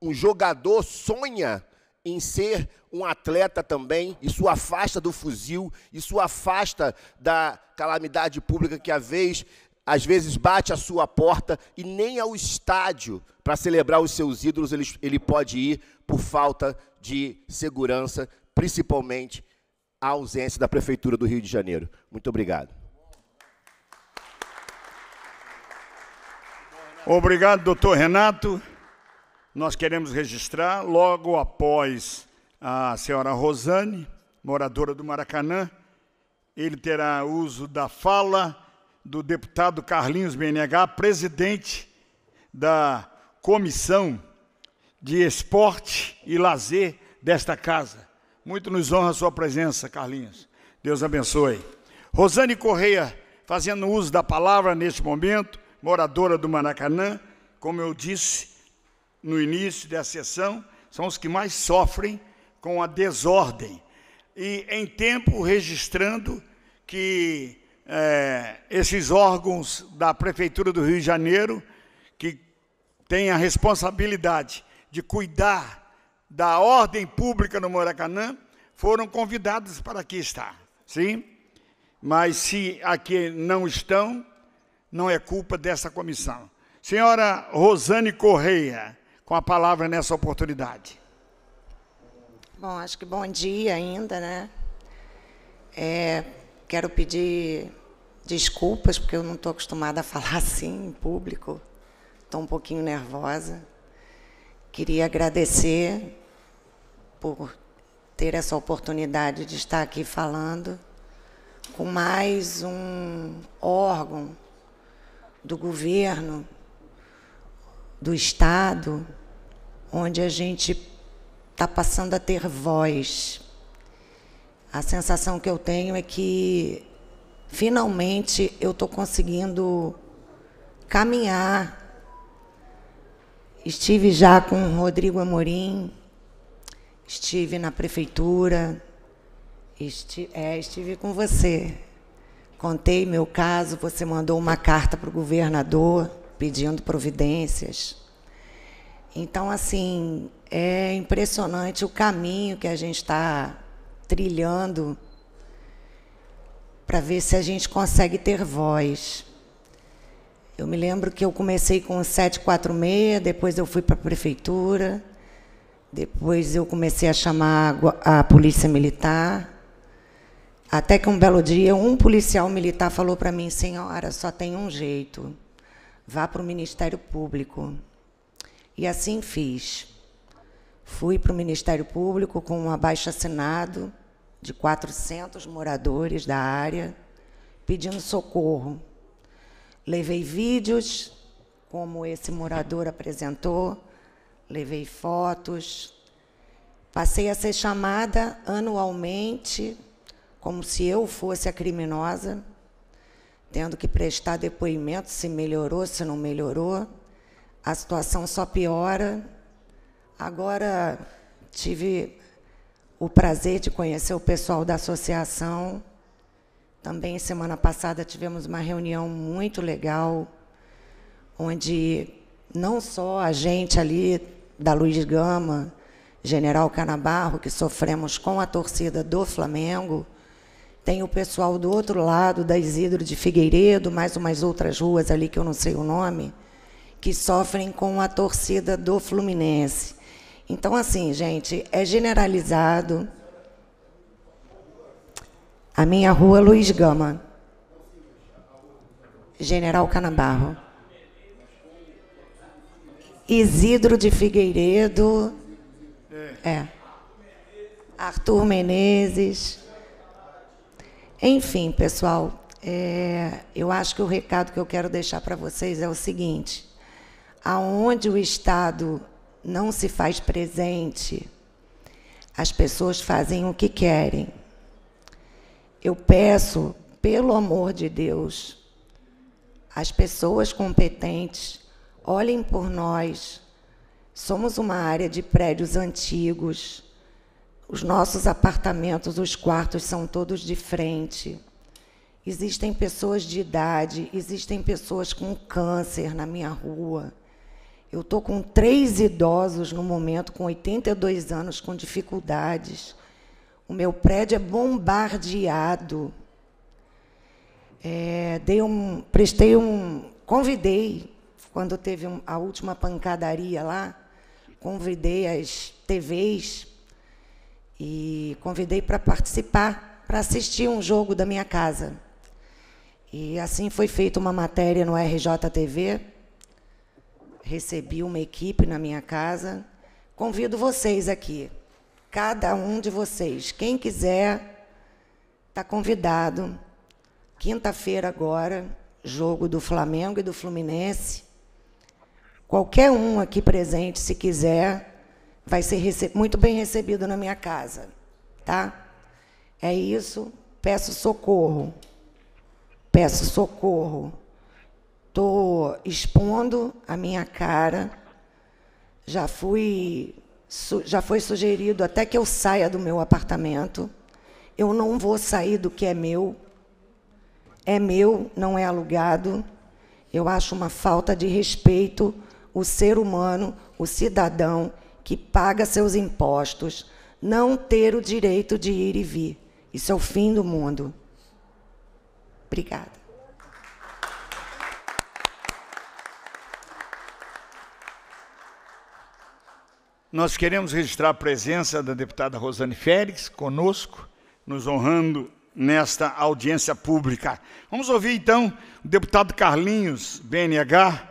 um jogador sonha em ser um atleta também, isso afasta do fuzil, isso afasta da calamidade pública que a vez às vezes bate a sua porta e nem ao estádio para celebrar os seus ídolos ele, ele pode ir por falta de segurança, principalmente a ausência da Prefeitura do Rio de Janeiro. Muito obrigado. Obrigado, doutor Renato nós queremos registrar, logo após a senhora Rosane, moradora do Maracanã, ele terá uso da fala do deputado Carlinhos BNH, presidente da Comissão de Esporte e Lazer desta casa. Muito nos honra a sua presença, Carlinhos. Deus abençoe. Rosane Correia, fazendo uso da palavra neste momento, moradora do Maracanã, como eu disse, no início da sessão, são os que mais sofrem com a desordem. E em tempo registrando que é, esses órgãos da Prefeitura do Rio de Janeiro, que têm a responsabilidade de cuidar da ordem pública no Maracanã, foram convidados para aqui estar. Sim? Mas se aqui não estão, não é culpa dessa comissão. Senhora Rosane Correia, com a palavra nessa oportunidade. Bom, acho que bom dia ainda, né? É, quero pedir desculpas, porque eu não estou acostumada a falar assim em público. Estou um pouquinho nervosa. Queria agradecer por ter essa oportunidade de estar aqui falando com mais um órgão do governo, do Estado, onde a gente está passando a ter voz. A sensação que eu tenho é que finalmente eu estou conseguindo caminhar. Estive já com o Rodrigo Amorim, estive na prefeitura, estive, é, estive com você. Contei meu caso, você mandou uma carta para o governador pedindo providências. Então, assim, é impressionante o caminho que a gente está trilhando para ver se a gente consegue ter voz. Eu me lembro que eu comecei com o 746, depois eu fui para a prefeitura, depois eu comecei a chamar a polícia militar, até que um belo dia um policial militar falou para mim, senhora, só tem um jeito, vá para o Ministério Público. E assim fiz. Fui para o Ministério Público com um abaixo-assinado de 400 moradores da área pedindo socorro. Levei vídeos, como esse morador apresentou, levei fotos. Passei a ser chamada anualmente, como se eu fosse a criminosa, tendo que prestar depoimento se melhorou, se não melhorou a situação só piora. Agora tive o prazer de conhecer o pessoal da associação. Também semana passada tivemos uma reunião muito legal, onde não só a gente ali da Luiz Gama, General Canabarro, que sofremos com a torcida do Flamengo, tem o pessoal do outro lado, da Isidro de Figueiredo, mais umas outras ruas ali que eu não sei o nome, que sofrem com a torcida do Fluminense. Então, assim, gente, é generalizado. A minha rua Luiz Gama. General Canabarro. Isidro de Figueiredo. É. Arthur Menezes. Enfim, pessoal, é, eu acho que o recado que eu quero deixar para vocês é o seguinte: aonde o Estado não se faz presente, as pessoas fazem o que querem. Eu peço, pelo amor de Deus, as pessoas competentes olhem por nós. Somos uma área de prédios antigos. Os nossos apartamentos, os quartos são todos de frente. Existem pessoas de idade, existem pessoas com câncer na minha rua. Eu estou com três idosos no momento, com 82 anos, com dificuldades. O meu prédio é bombardeado. É, dei um, prestei um, convidei quando teve um, a última pancadaria lá, convidei as TVs e convidei para participar, para assistir um jogo da minha casa. E assim foi feita uma matéria no RJTV recebi uma equipe na minha casa. Convido vocês aqui, cada um de vocês, quem quiser, está convidado. Quinta-feira agora, jogo do Flamengo e do Fluminense. Qualquer um aqui presente, se quiser, vai ser muito bem recebido na minha casa, tá? É isso. Peço socorro. Peço socorro Estou expondo a minha cara. Já fui, já foi sugerido até que eu saia do meu apartamento. Eu não vou sair do que é meu. É meu, não é alugado. Eu acho uma falta de respeito o ser humano, o cidadão que paga seus impostos, não ter o direito de ir e vir. Isso é o fim do mundo. Obrigada. Nós queremos registrar a presença da deputada Rosane Félix conosco, nos honrando nesta audiência pública. Vamos ouvir então o deputado Carlinhos BNH,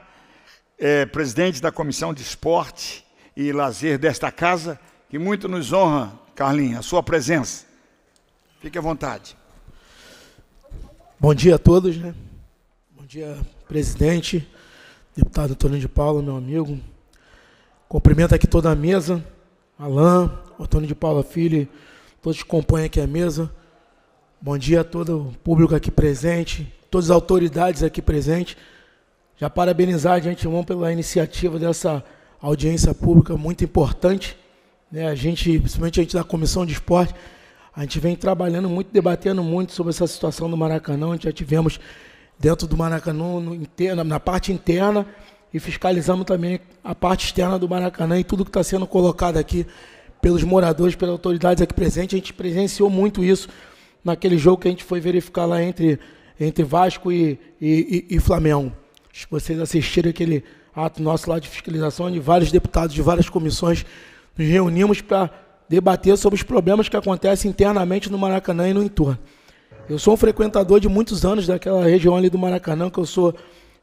é, presidente da Comissão de Esporte e Lazer desta casa, que muito nos honra, Carlinhos, a sua presença. Fique à vontade. Bom dia a todos, né? Bom dia, presidente, deputado Antônio de Paula, meu amigo, Cumprimento aqui toda a mesa, Alain, Antônio de Paula Filho, todos que compõem aqui a mesa. Bom dia a todo o público aqui presente, todas as autoridades aqui presentes. Já parabenizar de antemão pela iniciativa dessa audiência pública muito importante. Né? A gente, principalmente a gente da Comissão de Esporte, a gente vem trabalhando muito, debatendo muito sobre essa situação do Maracanã. A gente já tivemos dentro do Maracanã, no, na parte interna, e fiscalizamos também a parte externa do Maracanã e tudo que está sendo colocado aqui pelos moradores, pelas autoridades aqui presentes. A gente presenciou muito isso naquele jogo que a gente foi verificar lá entre, entre Vasco e, e, e, e Flamengo. Acho que vocês assistiram aquele ato nosso lá de fiscalização, onde vários deputados de várias comissões nos reunimos para debater sobre os problemas que acontecem internamente no Maracanã e no entorno. Eu sou um frequentador de muitos anos daquela região ali do Maracanã, que eu sou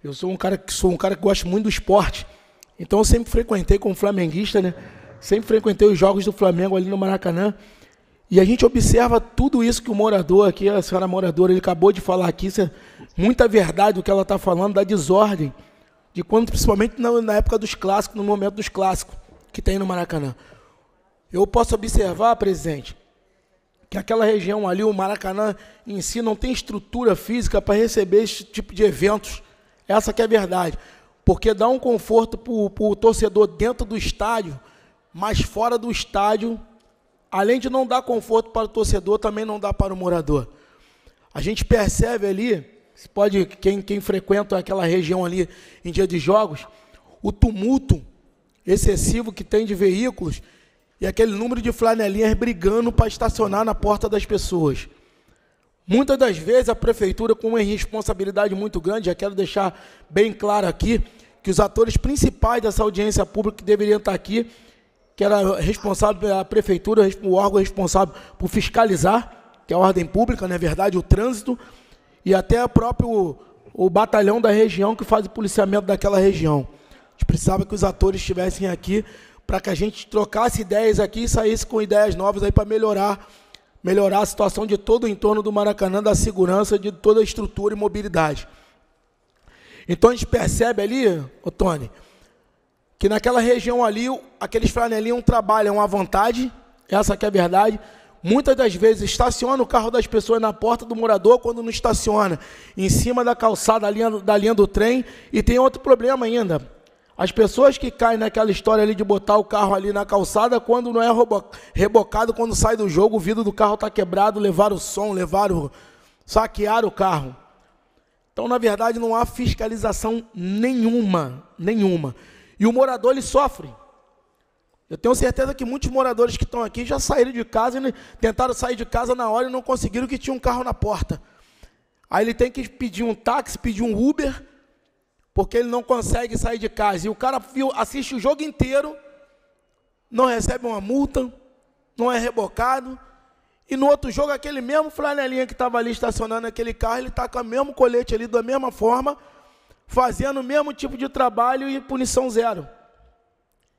eu sou um cara que sou um cara que gosta muito do esporte. Então eu sempre frequentei como flamenguista, né? Sempre frequentei os jogos do Flamengo ali no Maracanã. E a gente observa tudo isso que o morador aqui, a senhora moradora, ele acabou de falar aqui, é muita verdade o que ela está falando da desordem, de quando principalmente na, na época dos clássicos, no momento dos clássicos que tem no Maracanã. Eu posso observar, presidente, que aquela região ali, o Maracanã em si, não tem estrutura física para receber esse tipo de eventos essa que é a verdade. Porque dá um conforto para o torcedor dentro do estádio, mas fora do estádio, além de não dar conforto para o torcedor, também não dá para o morador. A gente percebe ali, pode quem, quem frequenta aquela região ali em dia de jogos, o tumulto excessivo que tem de veículos e aquele número de flanelinhas brigando para estacionar na porta das pessoas. Muitas das vezes a prefeitura, com uma irresponsabilidade muito grande, já quero deixar bem claro aqui, que os atores principais dessa audiência pública que deveriam estar aqui, que era responsável pela prefeitura, o órgão responsável por fiscalizar, que é a ordem pública, não é verdade, o trânsito, e até o próprio o batalhão da região que faz o policiamento daquela região. A gente precisava que os atores estivessem aqui para que a gente trocasse ideias aqui e saísse com ideias novas aí para melhorar melhorar a situação de todo o entorno do Maracanã, da segurança, de toda a estrutura e mobilidade. Então a gente percebe ali, ô Tony, que naquela região ali, aqueles flanelinhos trabalham à vontade, essa que é a verdade. Muitas das vezes estaciona o carro das pessoas na porta do morador quando não estaciona, em cima da calçada da linha, da linha do trem, e tem outro problema ainda as pessoas que caem naquela história ali de botar o carro ali na calçada, quando não é rebocado, quando sai do jogo, o vidro do carro está quebrado, levaram o som, levaram, saquearam o carro. Então, na verdade, não há fiscalização nenhuma, nenhuma. E o morador, ele sofre. Eu tenho certeza que muitos moradores que estão aqui já saíram de casa, e tentaram sair de casa na hora e não conseguiram que tinha um carro na porta. Aí ele tem que pedir um táxi, pedir um Uber, porque ele não consegue sair de casa. E o cara assiste o jogo inteiro, não recebe uma multa, não é rebocado. E no outro jogo, aquele mesmo flanelinha que estava ali estacionando aquele carro, ele está com o mesmo colete ali, da mesma forma, fazendo o mesmo tipo de trabalho e punição zero.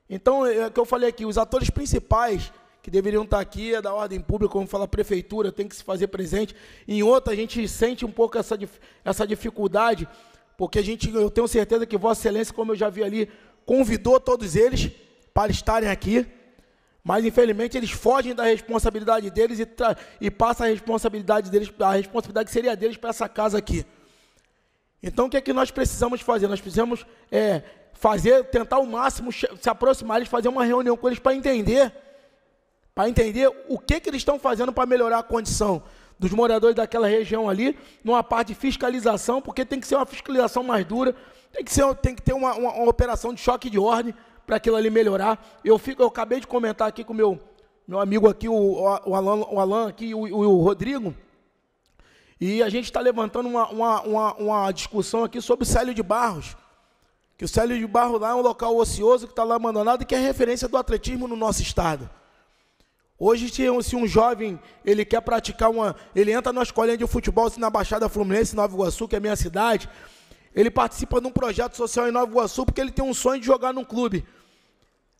Então, é, é o que eu falei aqui, os atores principais que deveriam estar tá aqui, é da ordem pública, como fala a prefeitura, tem que se fazer presente. Em outra, a gente sente um pouco essa, essa dificuldade porque a gente, eu tenho certeza que Vossa Excelência, como eu já vi ali, convidou todos eles para estarem aqui, mas infelizmente eles fogem da responsabilidade deles e, e passa a responsabilidade deles, a responsabilidade que seria deles para essa casa aqui. Então o que é que nós precisamos fazer? Nós precisamos é, fazer, tentar ao máximo se aproximar eles, fazer uma reunião com eles para entender, para entender o que, que eles estão fazendo para melhorar a condição dos moradores daquela região ali, numa parte de fiscalização, porque tem que ser uma fiscalização mais dura, tem que, ser, tem que ter uma, uma, uma operação de choque de ordem para aquilo ali melhorar. Eu fico, eu acabei de comentar aqui com o meu, meu amigo aqui, o, o, Alan, o Alan aqui, o, o Rodrigo, e a gente está levantando uma, uma, uma, uma, discussão aqui sobre o Célio de Barros. Que o Célio de Barros lá é um local ocioso que está lá abandonado e que é referência do atletismo no nosso estado. Hoje, se um jovem ele quer praticar uma. Ele entra na escolinha de futebol se na Baixada Fluminense, Nova Iguaçu, que é minha cidade. Ele participa de um projeto social em Nova Iguaçu porque ele tem um sonho de jogar num clube.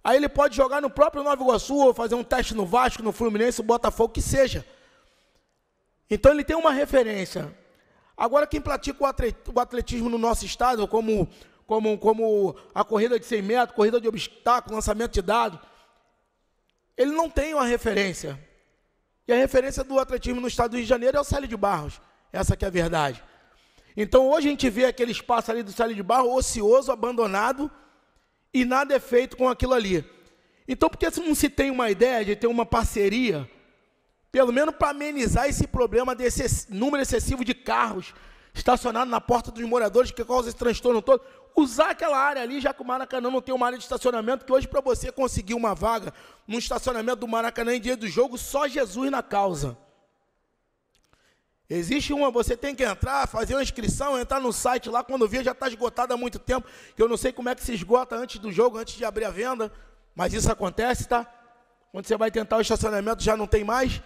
Aí ele pode jogar no próprio Nova Iguaçu, ou fazer um teste no Vasco, no Fluminense, no Botafogo, que seja. Então ele tem uma referência. Agora, quem pratica o atletismo no nosso estado, como, como, como a corrida de 100 metros, corrida de obstáculo, lançamento de dados ele não tem uma referência. E a referência do atletismo no estado do Rio de Janeiro é o Célio de Barros. Essa que é a verdade. Então hoje a gente vê aquele espaço ali do Célio de Barros ocioso, abandonado, e nada é feito com aquilo ali. Então por que não se tem uma ideia de ter uma parceria, pelo menos para amenizar esse problema desse número excessivo de carros estacionados na porta dos moradores que causa esse transtorno todo? usar aquela área ali, já que o Maracanã não tem uma área de estacionamento, que hoje para você conseguir uma vaga no estacionamento do Maracanã em dia do jogo, só Jesus na causa. Existe uma, você tem que entrar, fazer uma inscrição, entrar no site lá, quando vê já está esgotado há muito tempo, que eu não sei como é que se esgota antes do jogo, antes de abrir a venda, mas isso acontece, tá? Quando você vai tentar o estacionamento já não tem mais,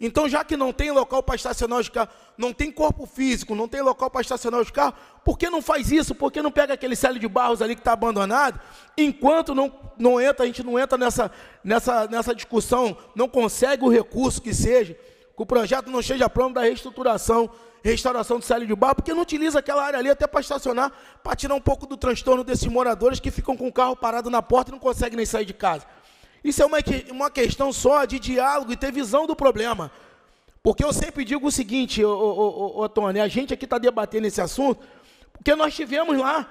então, já que não tem local para estacionar os carros, não tem corpo físico, não tem local para estacionar os carros, por que não faz isso? Por que não pega aquele célio de barros ali que está abandonado? Enquanto não, não entra, a gente não entra nessa, nessa, nessa discussão, não consegue o recurso que seja, que o projeto não esteja pronto da reestruturação, restauração do célio de barro, porque não utiliza aquela área ali até para estacionar, para tirar um pouco do transtorno desses moradores que ficam com o carro parado na porta e não conseguem nem sair de casa. Isso é uma, uma questão só de diálogo e ter visão do problema. Porque eu sempre digo o seguinte, ô, ô, ô, ô Tony, a gente aqui está debatendo esse assunto, porque nós tivemos lá.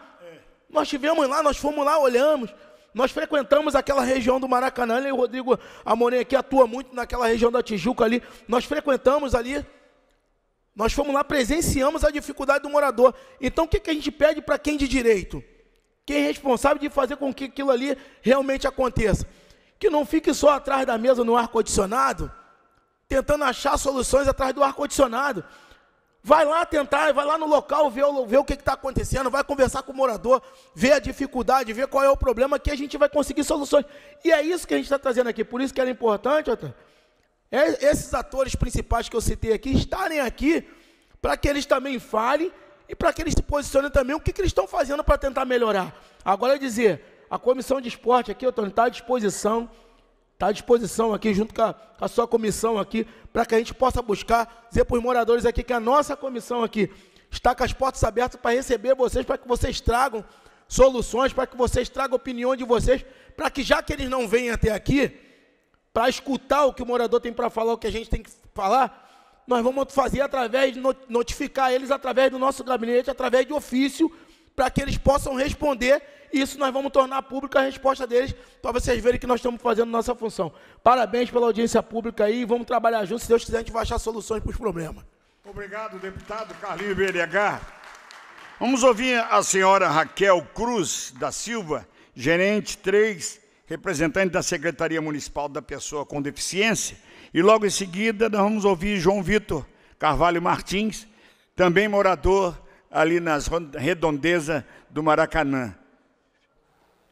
Nós tivemos lá, nós fomos lá, olhamos. Nós frequentamos aquela região do Maracanã, e o Rodrigo Amorim aqui atua muito naquela região da Tijuca ali. Nós frequentamos ali. Nós fomos lá, presenciamos a dificuldade do morador. Então, o que, que a gente pede para quem de direito? Quem é responsável de fazer com que aquilo ali realmente aconteça? que não fique só atrás da mesa no ar-condicionado, tentando achar soluções atrás do ar-condicionado. Vai lá tentar, vai lá no local ver, ver o que está acontecendo, vai conversar com o morador, ver a dificuldade, ver qual é o problema, que a gente vai conseguir soluções. E é isso que a gente está trazendo aqui, por isso que era importante, é esses atores principais que eu citei aqui estarem aqui para que eles também falem e para que eles se posicionem também o que, que eles estão fazendo para tentar melhorar. Agora eu dizer, a comissão de esporte aqui, Antônio, está à disposição, está à disposição aqui, junto com a, a sua comissão aqui, para que a gente possa buscar, dizer para os moradores aqui que a nossa comissão aqui está com as portas abertas para receber vocês, para que vocês tragam soluções, para que vocês tragam opinião de vocês, para que já que eles não vêm até aqui, para escutar o que o morador tem para falar, o que a gente tem que falar, nós vamos fazer através de notificar eles através do nosso gabinete, através de ofício, para que eles possam responder isso nós vamos tornar pública a resposta deles, para vocês verem que nós estamos fazendo nossa função. Parabéns pela audiência pública aí, vamos trabalhar juntos, se Deus quiser, a gente vai achar soluções para os problemas. Obrigado, deputado Carlinho BLH. Vamos ouvir a senhora Raquel Cruz da Silva, gerente 3, representante da Secretaria Municipal da Pessoa com Deficiência. E logo em seguida nós vamos ouvir João Vitor Carvalho Martins, também morador ali nas redondezas do Maracanã.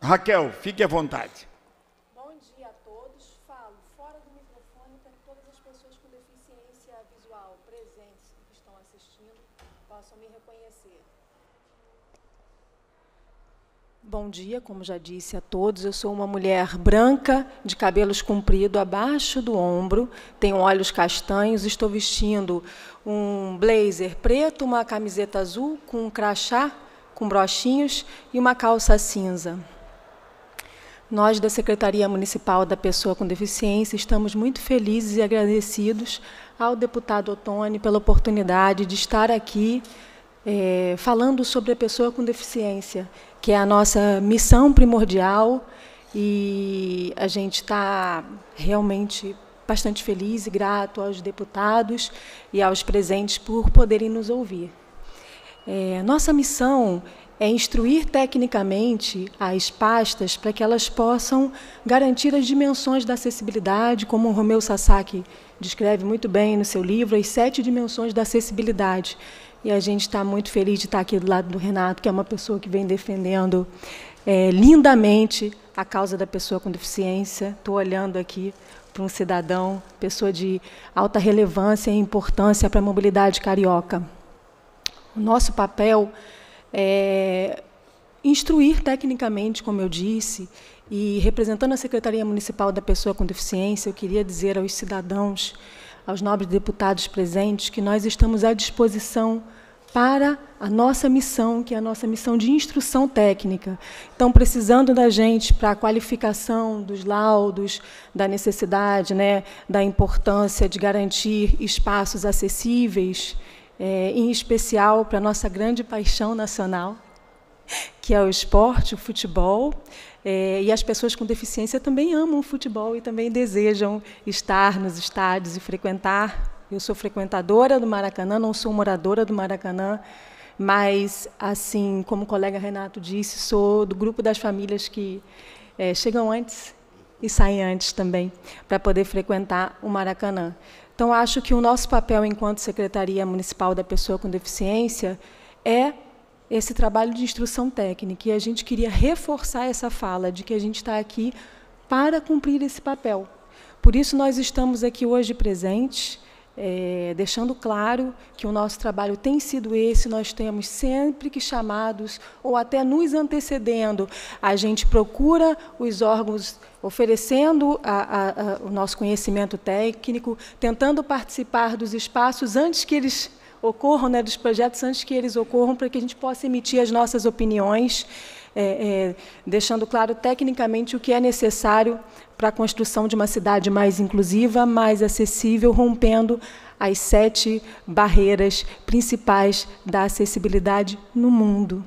Raquel, fique à vontade. Bom dia a todos. Falo fora do microfone para que todas as pessoas com deficiência visual presentes que estão assistindo possam me reconhecer. Bom dia, como já disse a todos, eu sou uma mulher branca, de cabelos compridos abaixo do ombro, tenho olhos castanhos, estou vestindo um blazer preto, uma camiseta azul com um crachá com brochinhos e uma calça cinza. Nós, da Secretaria Municipal da Pessoa com Deficiência, estamos muito felizes e agradecidos ao deputado Otone pela oportunidade de estar aqui é, falando sobre a pessoa com deficiência, que é a nossa missão primordial e a gente está realmente bastante feliz e grato aos deputados e aos presentes por poderem nos ouvir. É, nossa missão é instruir tecnicamente as pastas para que elas possam garantir as dimensões da acessibilidade, como o Romeu Sasaki descreve muito bem no seu livro, as sete dimensões da acessibilidade. E a gente está muito feliz de estar aqui do lado do Renato, que é uma pessoa que vem defendendo é, lindamente a causa da pessoa com deficiência. Estou olhando aqui para um cidadão, pessoa de alta relevância e importância para a mobilidade carioca. O nosso papel é, instruir tecnicamente, como eu disse, e representando a Secretaria Municipal da Pessoa com Deficiência, eu queria dizer aos cidadãos, aos nobres deputados presentes, que nós estamos à disposição para a nossa missão, que é a nossa missão de instrução técnica. Então, precisando da gente para a qualificação dos laudos, da necessidade, né, da importância de garantir espaços acessíveis, é, em especial para a nossa grande paixão nacional, que é o esporte, o futebol. É, e as pessoas com deficiência também amam o futebol e também desejam estar nos estádios e frequentar. Eu sou frequentadora do Maracanã, não sou moradora do Maracanã, mas, assim como o colega Renato disse, sou do grupo das famílias que é, chegam antes e saem antes também para poder frequentar o Maracanã. Então, acho que o nosso papel enquanto Secretaria Municipal da Pessoa com Deficiência é esse trabalho de instrução técnica. E a gente queria reforçar essa fala de que a gente está aqui para cumprir esse papel. Por isso, nós estamos aqui hoje presentes é, deixando claro que o nosso trabalho tem sido esse, nós temos sempre que chamados, ou até nos antecedendo, a gente procura os órgãos oferecendo a, a, a, o nosso conhecimento técnico, tentando participar dos espaços antes que eles ocorram, né, dos projetos antes que eles ocorram, para que a gente possa emitir as nossas opiniões é, é, deixando claro tecnicamente o que é necessário para a construção de uma cidade mais inclusiva, mais acessível, rompendo as sete barreiras principais da acessibilidade no mundo.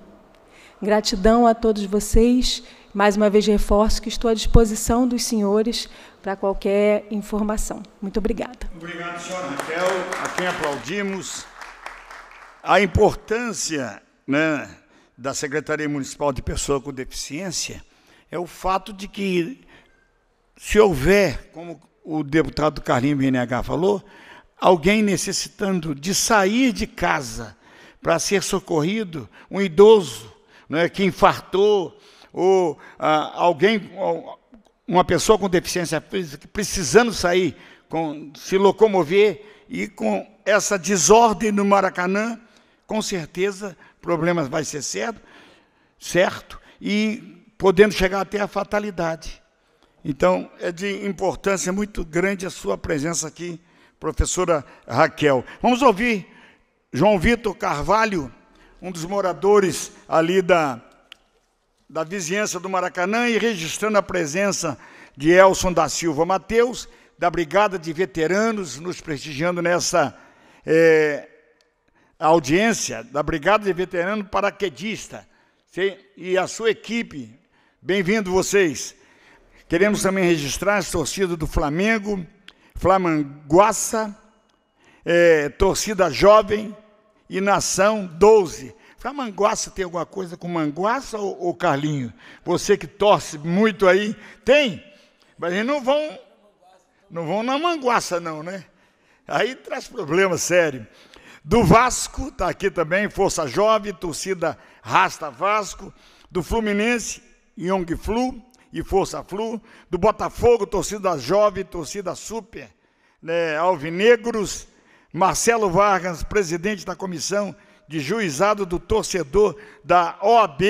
Gratidão a todos vocês. Mais uma vez reforço que estou à disposição dos senhores para qualquer informação. Muito obrigada. Obrigado, senhora Raquel, a quem aplaudimos. A importância, né? da Secretaria Municipal de Pessoa com Deficiência é o fato de que, se houver, como o deputado Carlinho BNH falou, alguém necessitando de sair de casa para ser socorrido, um idoso é, que infartou, ou ah, alguém, uma pessoa com deficiência física precisando sair, com, se locomover, e com essa desordem no Maracanã, com certeza problemas vai ser certo, certo e podendo chegar até a fatalidade. Então, é de importância muito grande a sua presença aqui, professora Raquel. Vamos ouvir João Vitor Carvalho, um dos moradores ali da, da vizinhança do Maracanã, e registrando a presença de Elson da Silva Mateus, da Brigada de Veteranos, nos prestigiando nessa é, a audiência da Brigada de Veterano Paraquedista e a sua equipe. Bem-vindo vocês. Queremos também registrar as torcidas do Flamengo, Flamanguaça, é, torcida jovem e nação 12. Flamanguaça tem alguma coisa com Manguaça ou, ou Carlinho? Você que torce muito aí, tem? Mas eles não vão, não vão na Manguaça não, né? Aí traz problema sério. Do Vasco, está aqui também, Força Jovem, torcida Rasta Vasco. Do Fluminense, Young Flu e Força Flu. Do Botafogo, torcida Jovem, torcida Super, né, Alvinegros. Marcelo Vargas, presidente da comissão de juizado do torcedor da OAB.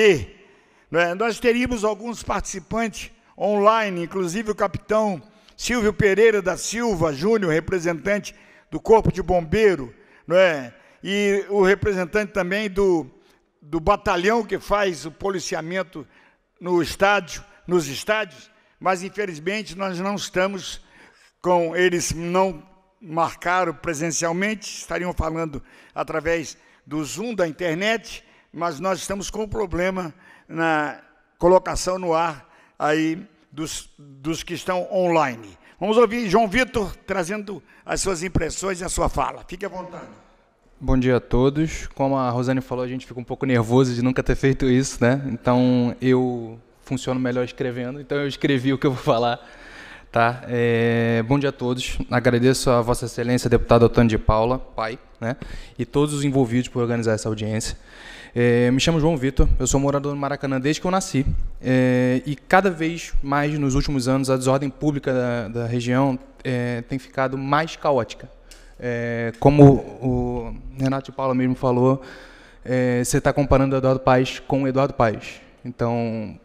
Né? Nós teríamos alguns participantes online, inclusive o capitão Silvio Pereira da Silva Júnior, representante do Corpo de Bombeiro, não é? E o representante também do, do batalhão que faz o policiamento no estádio, nos estádios, mas infelizmente nós não estamos com eles não marcaram presencialmente, estariam falando através do Zoom da internet, mas nós estamos com um problema na colocação no ar aí dos, dos que estão online. Vamos ouvir João Vitor trazendo as suas impressões e a sua fala. Fique à vontade. Bom dia a todos. Como a Rosane falou, a gente fica um pouco nervoso de nunca ter feito isso, né? Então eu funciono melhor escrevendo, então eu escrevi o que eu vou falar. Tá? É, bom dia a todos. Agradeço a Vossa Excelência, deputado Antônio de Paula, pai, né? E todos os envolvidos por organizar essa audiência. É, me chamo João Vitor, eu sou morador no Maracanã desde que eu nasci. É, e cada vez mais nos últimos anos a desordem pública da, da região é, tem ficado mais caótica. É, como o Renato de Paula mesmo falou, é, você está comparando Eduardo Paes com Eduardo Paes. Então,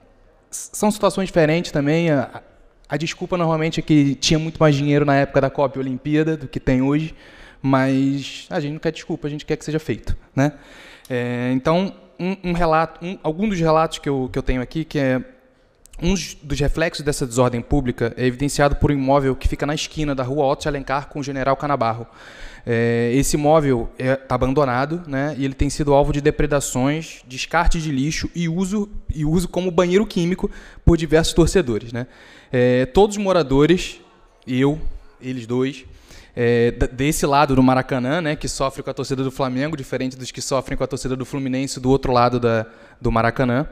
são situações diferentes também. A, a desculpa normalmente é que tinha muito mais dinheiro na época da Copa Olimpíada do que tem hoje, mas a gente não quer desculpa, a gente quer que seja feito, né? É, então, um, um relato, um, algum dos relatos que eu, que eu tenho aqui, que é um dos reflexos dessa desordem pública é evidenciado por um imóvel que fica na esquina da rua Otto Alencar com o General Canabarro. É, esse imóvel está é, abandonado né, e ele tem sido alvo de depredações, descarte de lixo e uso, e uso como banheiro químico por diversos torcedores. Né. É, todos os moradores, eu, eles dois, é, desse lado do Maracanã, né, que sofre com a torcida do Flamengo, diferente dos que sofrem com a torcida do Fluminense do outro lado da, do Maracanã.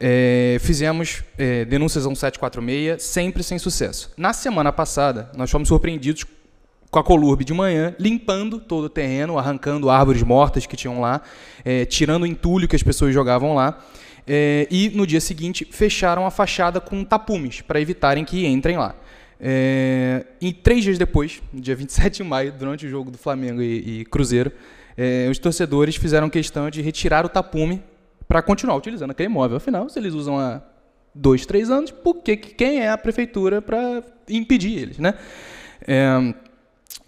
É, fizemos é, denúncias 1746, sempre sem sucesso. Na semana passada, nós fomos surpreendidos com a Colurbe de manhã, limpando todo o terreno, arrancando árvores mortas que tinham lá, é, tirando o entulho que as pessoas jogavam lá. É, e no dia seguinte fecharam a fachada com tapumes para evitarem que entrem lá. É, e três dias depois, dia 27 de maio, durante o jogo do Flamengo e, e Cruzeiro, é, os torcedores fizeram questão de retirar o tapume para continuar utilizando aquele imóvel. Afinal, se eles usam há dois, três anos, por que quem é a prefeitura para impedir eles? Né? É,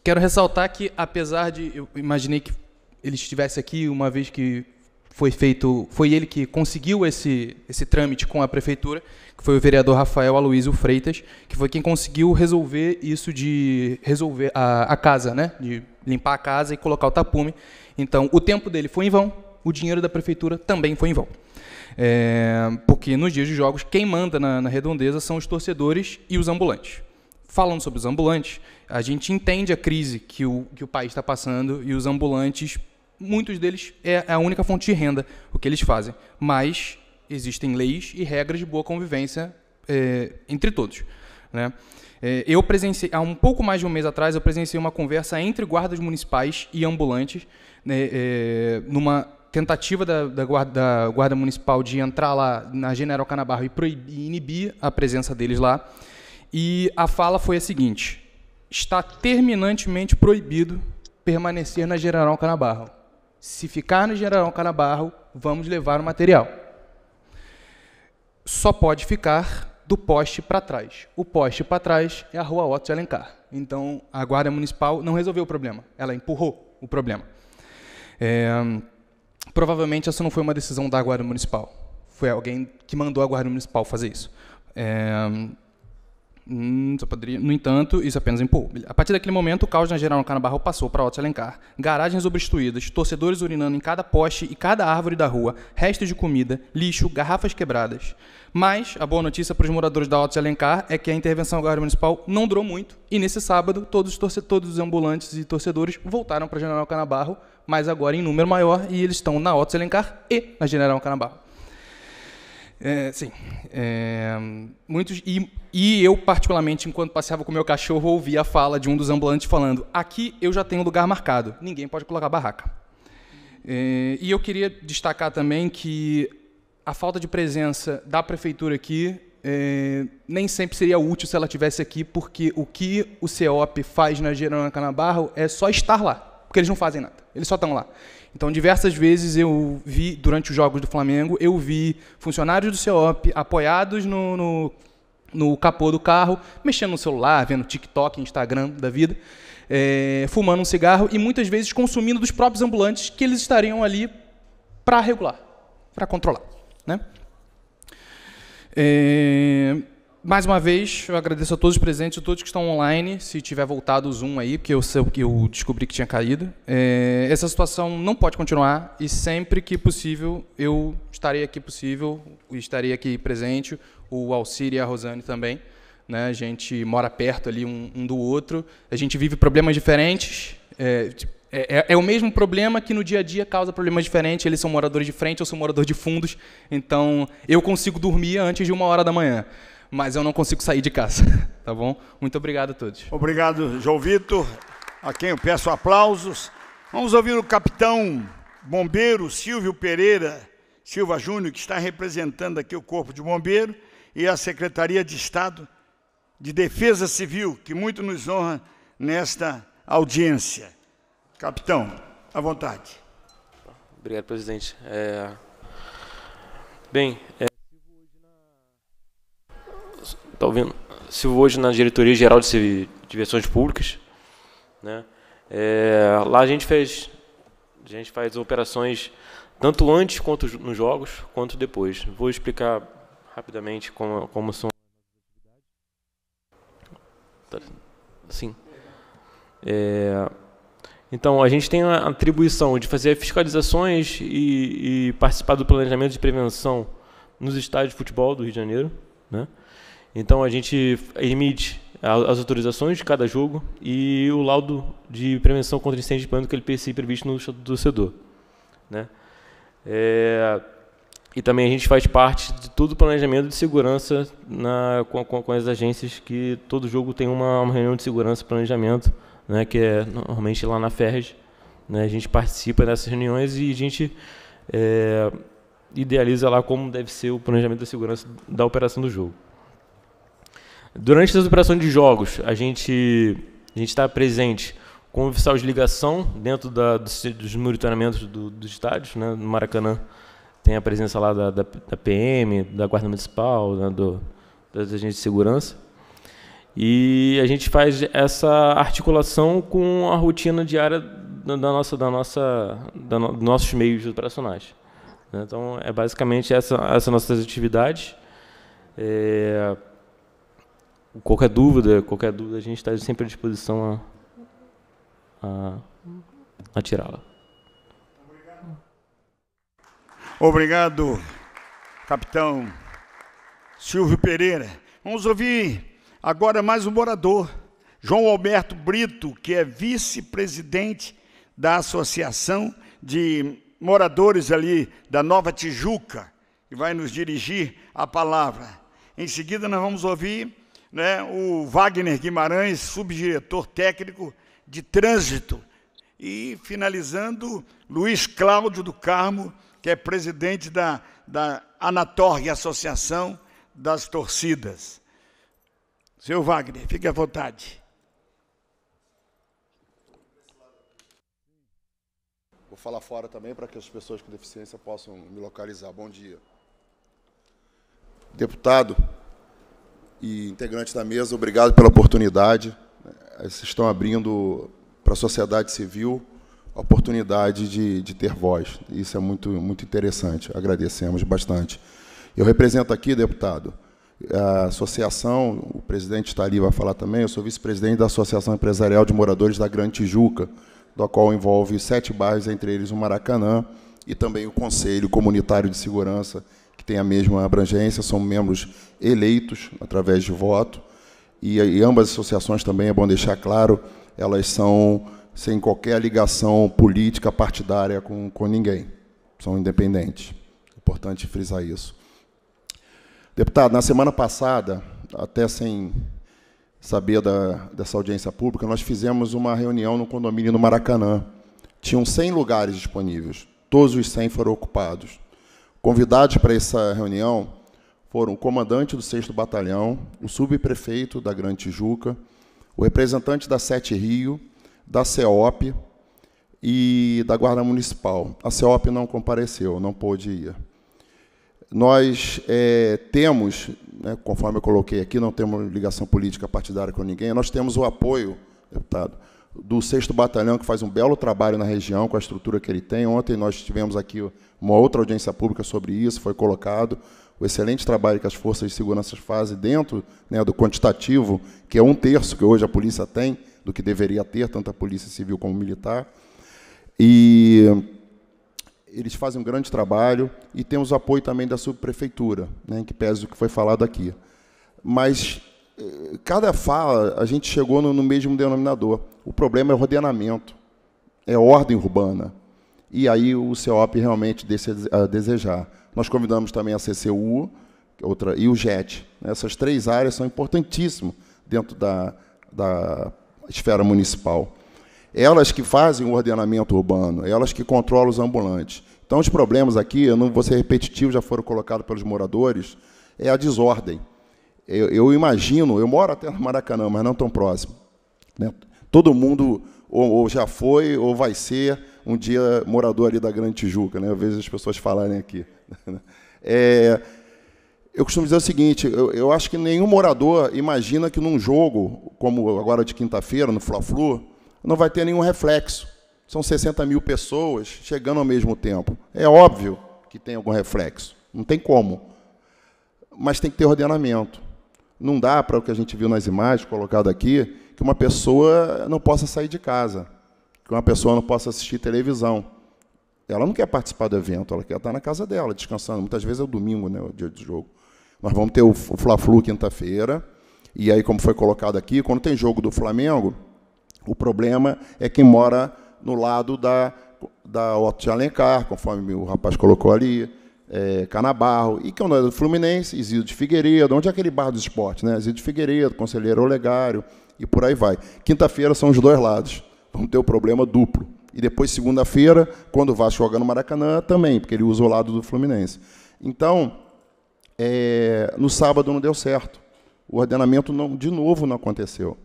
quero ressaltar que, apesar de. Eu imaginei que ele estivesse aqui, uma vez que foi feito. Foi ele que conseguiu esse, esse trâmite com a prefeitura foi o vereador Rafael Aloysio Freitas, que foi quem conseguiu resolver isso de resolver a, a casa, né? De limpar a casa e colocar o tapume. Então, o tempo dele foi em vão, o dinheiro da prefeitura também foi em vão. É, porque nos dias de jogos, quem manda na, na redondeza são os torcedores e os ambulantes. Falando sobre os ambulantes, a gente entende a crise que o, que o país está passando e os ambulantes, muitos deles é a única fonte de renda, o que eles fazem. Mas existem leis e regras de boa convivência é, entre todos. Né? É, eu presenciei, há um pouco mais de um mês atrás, eu presenciei uma conversa entre guardas municipais e ambulantes, né, é, numa tentativa da, da, guarda, da, guarda, Municipal de entrar lá na General Canabarro e proibir, inibir a presença deles lá. E a fala foi a seguinte: está terminantemente proibido permanecer na General Canabarro. Se ficar na General Canabarro, vamos levar o material só pode ficar do poste para trás. O poste para trás é a rua Otto de Alencar. Então, a Guarda Municipal não resolveu o problema, ela empurrou o problema. É, provavelmente essa não foi uma decisão da Guarda Municipal, foi alguém que mandou a Guarda Municipal fazer isso. É, Hum, No entanto, isso apenas empurrou. A partir daquele momento, o caos na General Canabarro passou para Otto Alencar. Garagens obstruídas, torcedores urinando em cada poste e cada árvore da rua, restos de comida, lixo, garrafas quebradas. Mas a boa notícia para os moradores da Otto Alencar é que a intervenção da Guarda Municipal não durou muito e nesse sábado todos os, torce todos os ambulantes e torcedores voltaram para a General Canabarro, mas agora em número maior e eles estão na Otto Alencar e na General Canabarro. É, sim. É, muitos. E e eu, particularmente, enquanto passeava com meu cachorro, ouvia a fala de um dos ambulantes falando: Aqui eu já tenho lugar marcado, ninguém pode colocar barraca. É, e eu queria destacar também que a falta de presença da prefeitura aqui é, nem sempre seria útil se ela tivesse aqui, porque o que o CEOP faz na Gerona Canabarro é só estar lá, porque eles não fazem nada, eles só estão lá. Então, diversas vezes eu vi, durante os jogos do Flamengo, eu vi funcionários do CEOP apoiados no, no no capô do carro, mexendo no celular, vendo TikTok, Instagram da vida, é, fumando um cigarro e muitas vezes consumindo dos próprios ambulantes que eles estariam ali para regular, para controlar. Né? É, mais uma vez, eu agradeço a todos os presentes, a todos que estão online, se tiver voltado o Zoom aí, porque eu, eu descobri que tinha caído. É, essa situação não pode continuar e sempre que possível eu estarei aqui possível, estarei aqui presente, o Alcir e a Rosane também. Né? A gente mora perto ali um, um do outro, a gente vive problemas diferentes. É, é, é, é, o mesmo problema que no dia a dia causa problemas diferentes. Eles são moradores de frente, eu sou morador de fundos. Então, eu consigo dormir antes de uma hora da manhã. Mas eu não consigo sair de casa. Tá bom? Muito obrigado a todos. Obrigado, João Vitor, a quem eu peço aplausos. Vamos ouvir o capitão bombeiro Silvio Pereira Silva Júnior, que está representando aqui o Corpo de Bombeiro e à Secretaria de Estado de Defesa Civil, que muito nos honra nesta audiência. Capitão, à vontade. Obrigado, presidente. É... Bem, é... Tá ouvindo? Silvio hoje na Diretoria Geral de Diversões Públicas, né? É... lá a gente fez, a gente faz operações tanto antes quanto nos jogos, quanto depois. Vou explicar rapidamente como, como são. Sim. É, então, a gente tem a atribuição de fazer fiscalizações e, e, participar do planejamento de prevenção nos estádios de futebol do Rio de Janeiro. Né? Então, a gente emite as autorizações de cada jogo e o laudo de prevenção contra incêndio de plano que ele PCI previsto no estado do Torcedor. Né? É, e também a gente faz parte de todo o planejamento de segurança na, com, com, com as agências, que todo jogo tem uma, uma reunião de segurança e planejamento, né, que é normalmente lá na FERJ. Né, a gente participa dessas reuniões e a gente é, idealiza lá como deve ser o planejamento da segurança da operação do jogo. Durante as operações de jogos, a gente a está presente com o oficial de ligação dentro da, dos, dos monitoramentos do, dos estádios, né, no Maracanã tem a presença lá da, da, da PM, da Guarda Municipal, né, do, das agências de segurança. E a gente faz essa articulação com a rotina diária da, da nossa, da nossa, da no, dos nossos meios operacionais. Né. Então, é basicamente essa, essas nossas atividades. É, qualquer dúvida, qualquer dúvida, a gente está sempre à disposição a, a, a tirá-la. Obrigado, capitão Silvio Pereira. Vamos ouvir agora mais um morador, João Alberto Brito, que é vice-presidente da Associação de Moradores ali da Nova Tijuca, e vai nos dirigir a palavra. Em seguida, nós vamos ouvir né, o Wagner Guimarães, subdiretor técnico de trânsito. E finalizando, Luiz Cláudio do Carmo, que é presidente da, da Anatorg, Associação das Torcidas. Seu Wagner, fique à vontade. Vou falar fora também para que as pessoas com deficiência possam me localizar. Bom dia. Deputado e integrante da mesa, obrigado pela oportunidade. Vocês estão abrindo para a sociedade civil a oportunidade de, de ter voz. Isso é muito, muito interessante, agradecemos bastante. Eu represento aqui, deputado, a associação, o presidente está ali, vai falar também, eu sou vice-presidente da Associação Empresarial de Moradores da Grande Tijuca, da qual envolve sete bairros, entre eles o Maracanã, e também o Conselho Comunitário de Segurança, que tem a mesma abrangência, são membros eleitos através de voto, e, e ambas as associações também, é bom deixar claro, elas são sem qualquer ligação política partidária com, com ninguém. São independentes. Importante frisar isso. Deputado, na semana passada, até sem saber da, dessa audiência pública, nós fizemos uma reunião no condomínio no Maracanã. Tinham 100 lugares disponíveis. Todos os 100 foram ocupados. Convidados para essa reunião foram o comandante do 6 Batalhão, o subprefeito da Grande Tijuca, o representante da Sete Rio, da CEOP e da Guarda Municipal. A CEOP não compareceu, não pôde ir. Nós é, temos, né, conforme eu coloquei aqui, não temos ligação política partidária com ninguém, nós temos o apoio, deputado, do 6 Batalhão, que faz um belo trabalho na região, com a estrutura que ele tem. Ontem nós tivemos aqui uma outra audiência pública sobre isso, foi colocado o excelente trabalho que as forças de segurança fazem dentro né, do quantitativo, que é um terço que hoje a polícia tem, do que deveria ter, tanto a Polícia Civil como Militar. E eles fazem um grande trabalho e temos apoio também da subprefeitura, né, que pese o que foi falado aqui. Mas eh, cada fala a gente chegou no, no mesmo denominador. O problema é o ordenamento, é ordem urbana. E aí o CEOP realmente deixa a desejar. Nós convidamos também a CCU é outra, e o JET. Né? Essas três áreas são importantíssimas dentro da, da esfera municipal. Elas que fazem o ordenamento urbano, elas que controlam os ambulantes. Então, os problemas aqui, eu não vou ser repetitivo, já foram colocados pelos moradores, é a desordem. Eu, eu imagino, eu moro até no Maracanã, mas não tão próximo. Né? Todo mundo ou, ou, já foi ou vai ser um dia morador ali da Grande Tijuca, né? às vezes as pessoas falarem aqui. É, eu costumo dizer o seguinte: eu, eu acho que nenhum morador imagina que num jogo, como agora de quinta-feira, no Fla-Flu, não vai ter nenhum reflexo. São 60 mil pessoas chegando ao mesmo tempo. É óbvio que tem algum reflexo, não tem como. Mas tem que ter ordenamento. Não dá para o que a gente viu nas imagens colocado aqui, que uma pessoa não possa sair de casa, que uma pessoa não possa assistir televisão. Ela não quer participar do evento, ela quer estar na casa dela, descansando. Muitas vezes é o domingo, né, o dia do jogo. Nós vamos ter o Fla-Flu quinta-feira. E aí, como foi colocado aqui, quando tem jogo do Flamengo, o problema é quem mora no lado da, da Otto de Alencar, conforme o rapaz colocou ali, é, Canabarro, e que é o nome do Fluminense, Isildo de Figueiredo, onde é aquele bar do esporte, né? Isildo de Figueiredo, Conselheiro Olegário, e por aí vai. Quinta-feira são os dois lados. Vamos ter o problema duplo. E depois, segunda-feira, quando o Vasco joga no Maracanã, também, porque ele usa o lado do Fluminense. Então, é, no sábado não deu certo. O ordenamento não, de novo não aconteceu.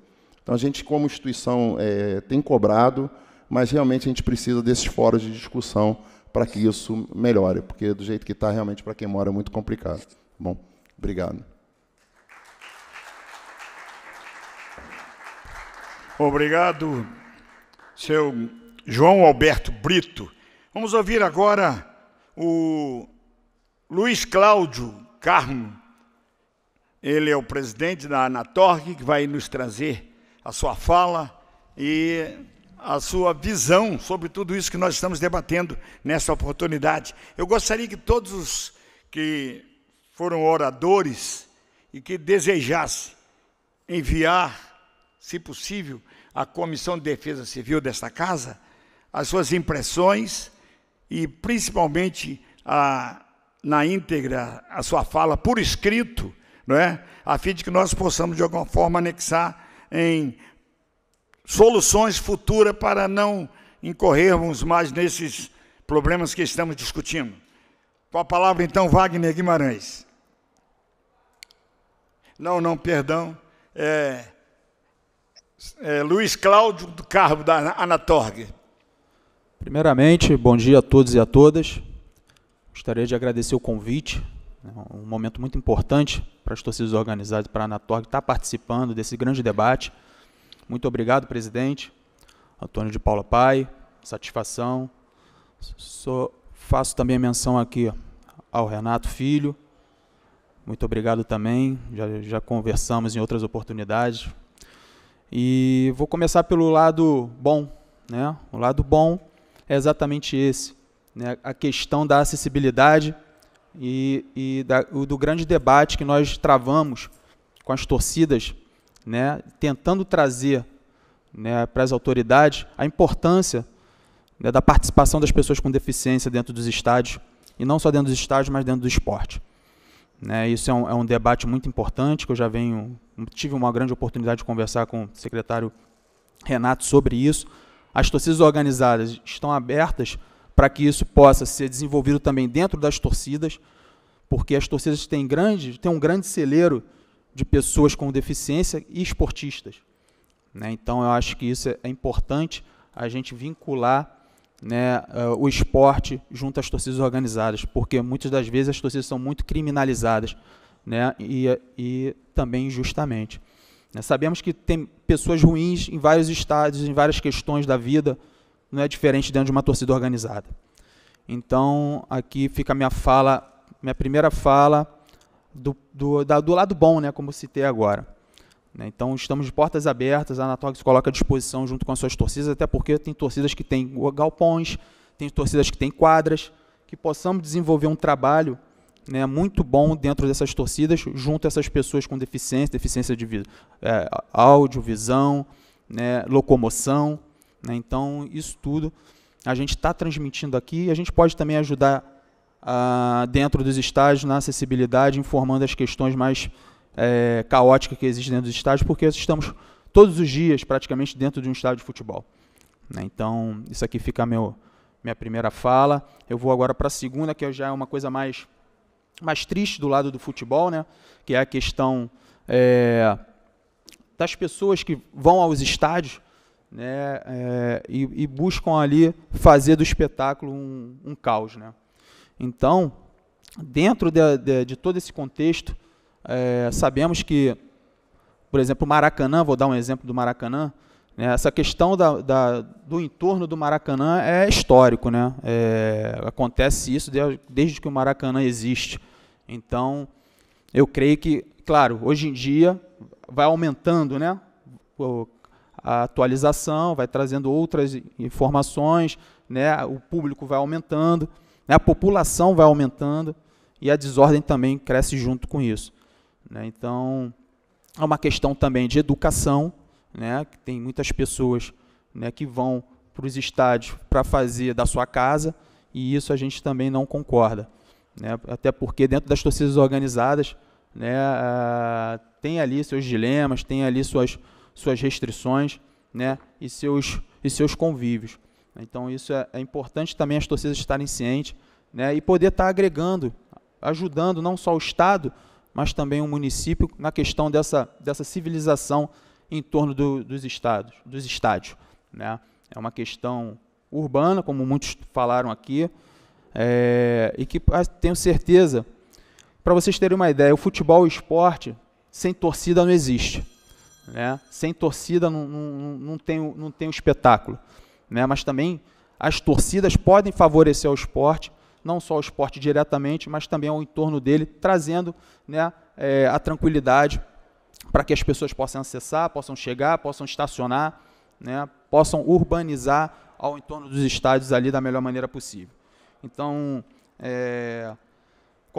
Então a gente, como instituição, é, tem cobrado, mas realmente a gente precisa desses fóruns de discussão para que isso melhore, porque do jeito que está, realmente, para quem mora é muito complicado. Bom, obrigado. Obrigado, seu João Alberto Brito. Vamos ouvir agora o Luiz Cláudio Carmo. Ele é o presidente da Anatorg, que vai nos trazer a sua fala e a sua visão sobre tudo isso que nós estamos debatendo nessa oportunidade. Eu gostaria que todos os que foram oradores e que desejassem enviar, se possível, à Comissão de Defesa Civil desta casa as suas impressões e principalmente a na íntegra a sua fala por escrito, não é? a fim de que nós possamos, de alguma forma, anexar em soluções futuras para não incorrermos mais nesses problemas que estamos discutindo. Com a palavra, então, Wagner Guimarães. Não, não, perdão. É, é, Luiz Cláudio do Carmo, da Anatorg. Primeiramente, bom dia a todos e a todas. Gostaria de agradecer o convite, né, um momento muito importante para as torcidas organizadas para a Anatorg estar participando desse grande debate. Muito obrigado, presidente. Antônio de Paula Pai, satisfação. faço também menção aqui ao Renato Filho. Muito obrigado também. Já, já conversamos em outras oportunidades. E vou começar pelo lado bom. Né? O lado bom é exatamente esse né, a questão da acessibilidade e, e da, do grande debate que nós travamos com as torcidas, né, tentando trazer né, para as autoridades a importância né, da participação das pessoas com deficiência dentro dos estádios, e não só dentro dos estádios, mas dentro do esporte. Né, isso é um, é um, debate muito importante que eu já venho, tive uma grande oportunidade de conversar com o secretário Renato sobre isso. As torcidas organizadas estão abertas para que isso possa ser desenvolvido também dentro das torcidas, porque as torcidas têm, grande, têm um grande celeiro de pessoas com deficiência e esportistas. Né? Então, eu acho que isso é importante a gente vincular né, eh, o esporte junto às torcidas organizadas, porque muitas das vezes as torcidas são muito criminalizadas né, e, e também injustamente. Né? Sabemos que tem pessoas ruins em vários estádios, em várias questões da vida, não é diferente dentro de uma torcida organizada. Então, aqui fica a minha fala, minha primeira fala do, do, da, do lado bom, né, como citei agora. Né. Então, estamos de portas abertas, a Anatox coloca à disposição junto com as suas torcidas, até porque tem torcidas que têm galpões, tem torcidas que têm quadras, que possamos desenvolver um trabalho né, muito bom dentro dessas torcidas, junto a essas pessoas com deficiência, deficiência de é, áudio, visão, né, locomoção, né? Então, isso tudo a gente está transmitindo aqui e a gente pode também ajudar ah, dentro dos estágios na acessibilidade, informando as questões mais é, caóticas que existem dentro dos estádios, porque estamos todos os dias praticamente dentro de um estádio de futebol. Né? Então, isso aqui fica meu minha primeira fala. Eu vou agora para a segunda, que já é uma coisa mais mais triste do lado do futebol, né? que é a questão é, das pessoas que vão aos estádios né, é, e, e, buscam ali fazer do espetáculo um, um caos. Né. Então, dentro de, de, de, todo esse contexto, é, sabemos que, por exemplo, o Maracanã, vou dar um exemplo do Maracanã, né, essa questão da, da, do entorno do Maracanã é histórico. Né, é, acontece isso desde que o Maracanã existe. Então, eu creio que, claro, hoje em dia vai aumentando, né? a atualização, vai trazendo outras informações, né? o público vai aumentando, né? a população vai aumentando e a desordem também cresce junto com isso. Né? Então, é uma questão também de educação, né? que tem muitas pessoas né, que vão para os estádios para fazer da sua casa, e isso a gente também não concorda. Né? Até porque dentro das torcidas organizadas, né, uh, tem ali seus dilemas, tem ali suas, suas restrições né, e, seus, e seus convívios. Então, isso é, é importante também as torcidas estarem cientes né, e poder estar agregando, ajudando não só o Estado, mas também o município na questão dessa, dessa civilização em torno do, dos, estados, dos estádios. Né? É uma questão urbana, como muitos falaram aqui, é, e que ah, tenho certeza, para vocês terem uma ideia, o futebol e o esporte sem torcida não existe. Né? Sem torcida não, não, não, tem, não tem espetáculo. Né? Mas também as torcidas podem favorecer o esporte, não só o esporte diretamente, mas também ao entorno dele, trazendo né, é, a tranquilidade para que as pessoas possam acessar, possam chegar, possam estacionar, né, possam urbanizar ao entorno dos estádios ali da melhor maneira possível. Então, é,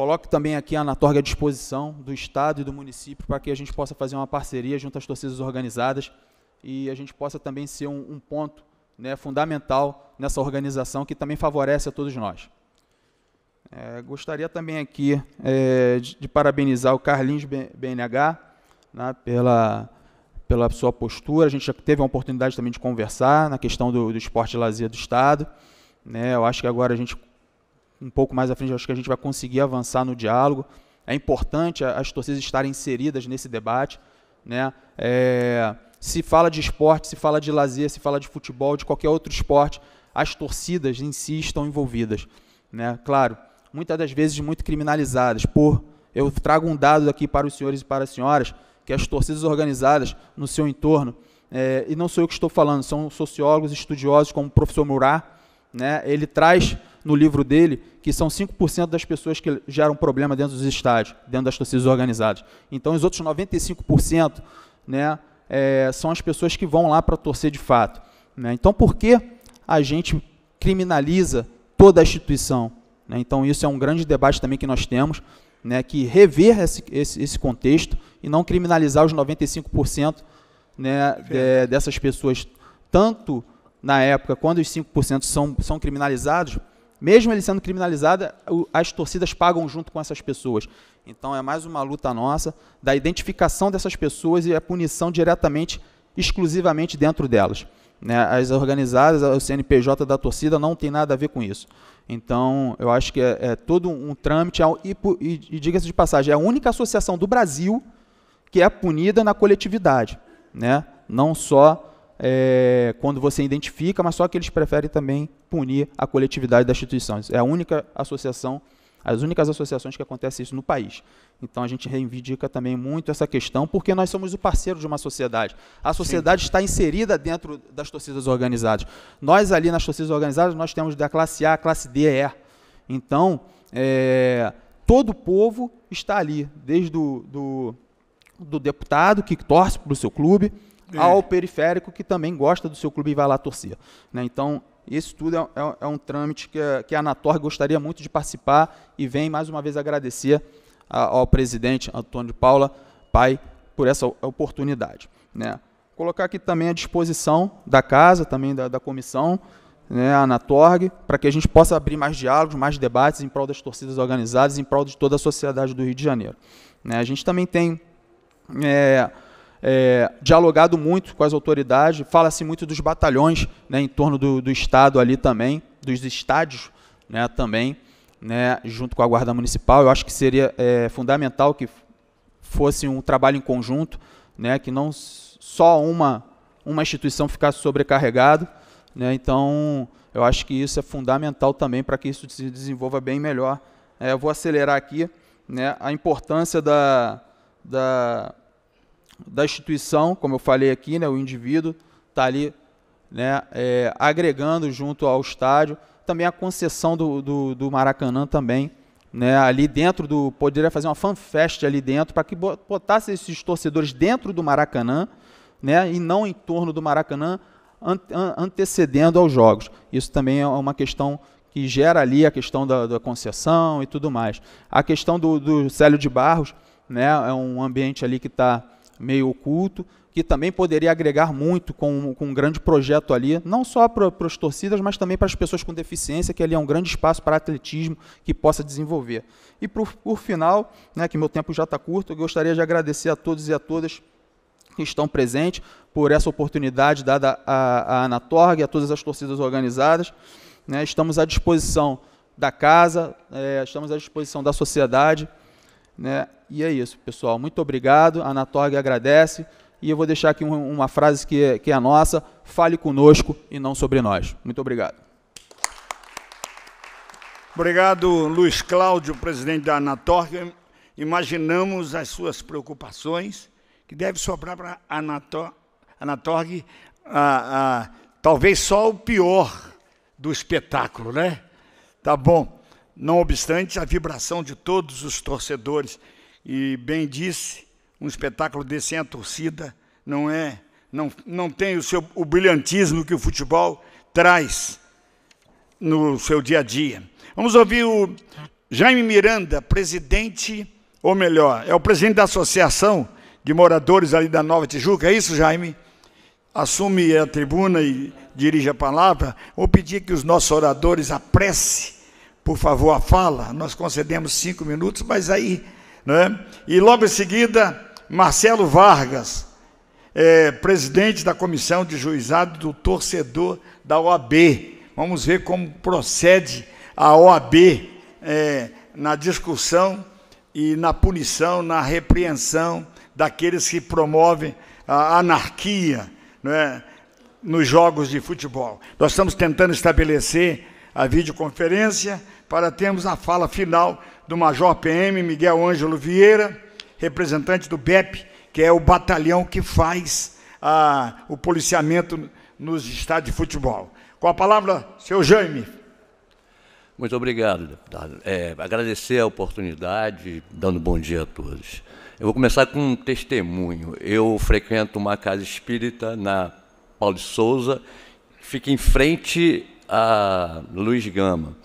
Coloque também aqui a Anatorg à disposição do Estado e do município para que a gente possa fazer uma parceria junto às torcidas organizadas e a gente possa também ser um, um ponto né, fundamental nessa organização que também favorece a todos nós. É, gostaria também aqui é, de, de, parabenizar o Carlinhos BNH né, pela, pela sua postura. A gente já teve a oportunidade também de conversar na questão do, do esporte e lazer do Estado. Né, eu acho que agora a gente um pouco mais à frente, acho que a gente vai conseguir avançar no diálogo. É importante as torcidas estarem inseridas nesse debate. Né? É, se fala de esporte, se fala de lazer, se fala de futebol, de qualquer outro esporte, as torcidas em si estão envolvidas. Né? Claro, muitas das vezes muito criminalizadas. Por Eu trago um dado aqui para os senhores e para as senhoras, que as torcidas organizadas no seu entorno, é, e não sou eu que estou falando, são sociólogos, estudiosos como o professor Murat, né? Ele traz no livro dele que são 5% das pessoas que geram problema dentro dos estádios, dentro das torcidas organizadas. Então, os outros 95% né, é, são as pessoas que vão lá para torcer de fato. Né? Então, por que a gente criminaliza toda a instituição? Né? Então, isso é um grande debate também que nós temos, né, que rever esse, esse, esse contexto e não criminalizar os 95% né, de, dessas pessoas, tanto na época, quando os 5% são, são criminalizados, mesmo ele sendo criminalizado, as torcidas pagam junto com essas pessoas. Então é mais uma luta nossa da identificação dessas pessoas e a punição diretamente, exclusivamente dentro delas. Né? As organizadas, o CNPJ da torcida não tem nada a ver com isso. Então eu acho que é, é todo um trâmite é e, e, e diga-se de passagem, é a única associação do Brasil que é punida na coletividade, né? Não só é, quando você identifica, mas só que eles preferem também punir a coletividade das instituições. É a única associação, as únicas associações que acontece isso no país. Então a gente reivindica também muito essa questão, porque nós somos o parceiro de uma sociedade. A sociedade Sim. está inserida dentro das torcidas organizadas. Nós ali nas torcidas organizadas, nós temos da classe A, classe D, E. Então, é, todo o povo está ali, desde do, do, do deputado que torce para o seu clube, é. ao periférico que também gosta do seu clube e vai lá torcer. Né? Então, isso tudo é, é, é, um trâmite que, que a Anator gostaria muito de participar e vem mais uma vez agradecer a, ao presidente Antônio Paula, pai, por essa oportunidade. Né? Colocar aqui também à disposição da casa, também da, da comissão, né, a Anatorg, para que a gente possa abrir mais diálogos, mais debates em prol das torcidas organizadas, em prol de toda a sociedade do Rio de Janeiro. Né? A gente também tem é, é, dialogado muito com as autoridades, fala-se muito dos batalhões né, em torno do, do, Estado ali também, dos estádios né, também, né, junto com a Guarda Municipal. Eu acho que seria é, fundamental que fosse um trabalho em conjunto, né, que não só uma, uma instituição ficasse sobrecarregada. Né, então, eu acho que isso é fundamental também para que isso se desenvolva bem melhor. É, eu vou acelerar aqui né, a importância da, da da instituição, como eu falei aqui, né, o indivíduo está ali né, é, agregando junto ao estádio, também a concessão do, do, do Maracanã também, né, ali dentro do, poderia fazer uma fanfest ali dentro, para que botasse esses torcedores dentro do Maracanã, né, e não em torno do Maracanã, antecedendo aos jogos. Isso também é uma questão que gera ali a questão da, da concessão e tudo mais. A questão do, do Célio de Barros, né, é um ambiente ali que está meio oculto, que também poderia agregar muito com, com um grande projeto ali, não só para, para as torcidas, mas também para as pessoas com deficiência, que ali é um grande espaço para atletismo que possa desenvolver. E por, por final, né, que meu tempo já está curto, eu gostaria de agradecer a todos e a todas que estão presentes por essa oportunidade dada à, à Anatorg e a todas as torcidas organizadas. Né, estamos à disposição da casa, é, estamos à disposição da sociedade. Né, e é isso, pessoal. Muito obrigado. A Anatorg agradece. E eu vou deixar aqui uma frase que é, que é a nossa: fale conosco e não sobre nós. Muito obrigado. Obrigado, Luiz Cláudio, presidente da Anatorg. Imaginamos as suas preocupações, que deve sobrar para a Anatorg talvez só o pior do espetáculo, né? Tá bom. Não obstante, a vibração de todos os torcedores e bem disse, um espetáculo desse sem a torcida não é, não, não tem o seu o brilhantismo que o futebol traz no seu dia a dia. Vamos ouvir o Jaime Miranda, presidente, ou melhor, é o presidente da associação de moradores ali da Nova Tijuca, é isso, Jaime? Assume a tribuna e dirige a palavra. Vou pedir que os nossos oradores apresse, por favor, a fala. Nós concedemos cinco minutos, mas aí né? E logo em seguida, Marcelo Vargas, é, presidente da comissão de juizado do torcedor da OAB. Vamos ver como procede a OAB é, na discussão e na punição, na repreensão daqueles que promovem a anarquia né, nos jogos de futebol. Nós estamos tentando estabelecer a videoconferência para termos a fala final do Major PM Miguel Ângelo Vieira, representante do BEP, que é o batalhão que faz ah, o policiamento nos estádios de futebol. Com a palavra, seu Jaime. Muito obrigado, deputado. É, agradecer a oportunidade, dando bom dia a todos. Eu vou começar com um testemunho. Eu frequento uma casa espírita na Paulo de Souza, que fica em frente a Luiz Gama.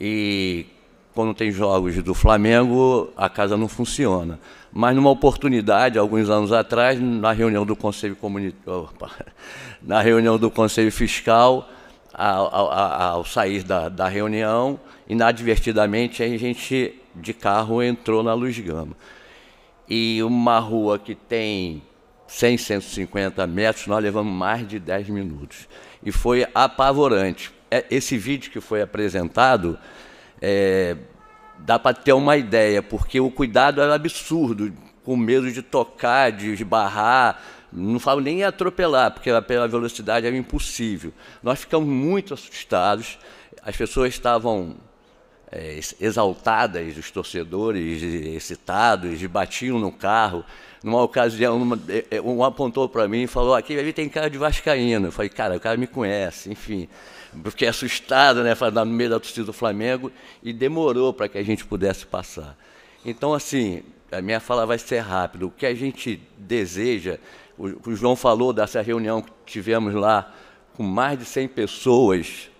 E quando tem jogos do Flamengo, a casa não funciona. Mas numa oportunidade, alguns anos atrás, na reunião do Conselho Opa. na reunião do Conselho Fiscal, ao, ao, ao sair da, da, reunião, inadvertidamente a gente de carro entrou na Luz Gama. E uma rua que tem 100, 150 metros, nós levamos mais de 10 minutos. E foi apavorante. É, esse vídeo que foi apresentado, é, dá para ter uma ideia, porque o cuidado era absurdo, com medo de tocar, de esbarrar, não falo nem atropelar, porque pela velocidade era impossível. Nós ficamos muito assustados, as pessoas estavam é, exaltadas, os torcedores excitados, batiam no carro. Numa ocasião, uma, é, é, um apontou para mim e falou: aqui tem cara de Vascaíno. Eu falei: cara, o cara me conhece, enfim fiquei assustado, né? Ah, no meio da torcida do Flamengo, e demorou para que a gente pudesse passar. Então, assim, a minha fala vai ser rápida. O que a gente deseja, o, João falou dessa reunião que tivemos lá com mais de 100 pessoas,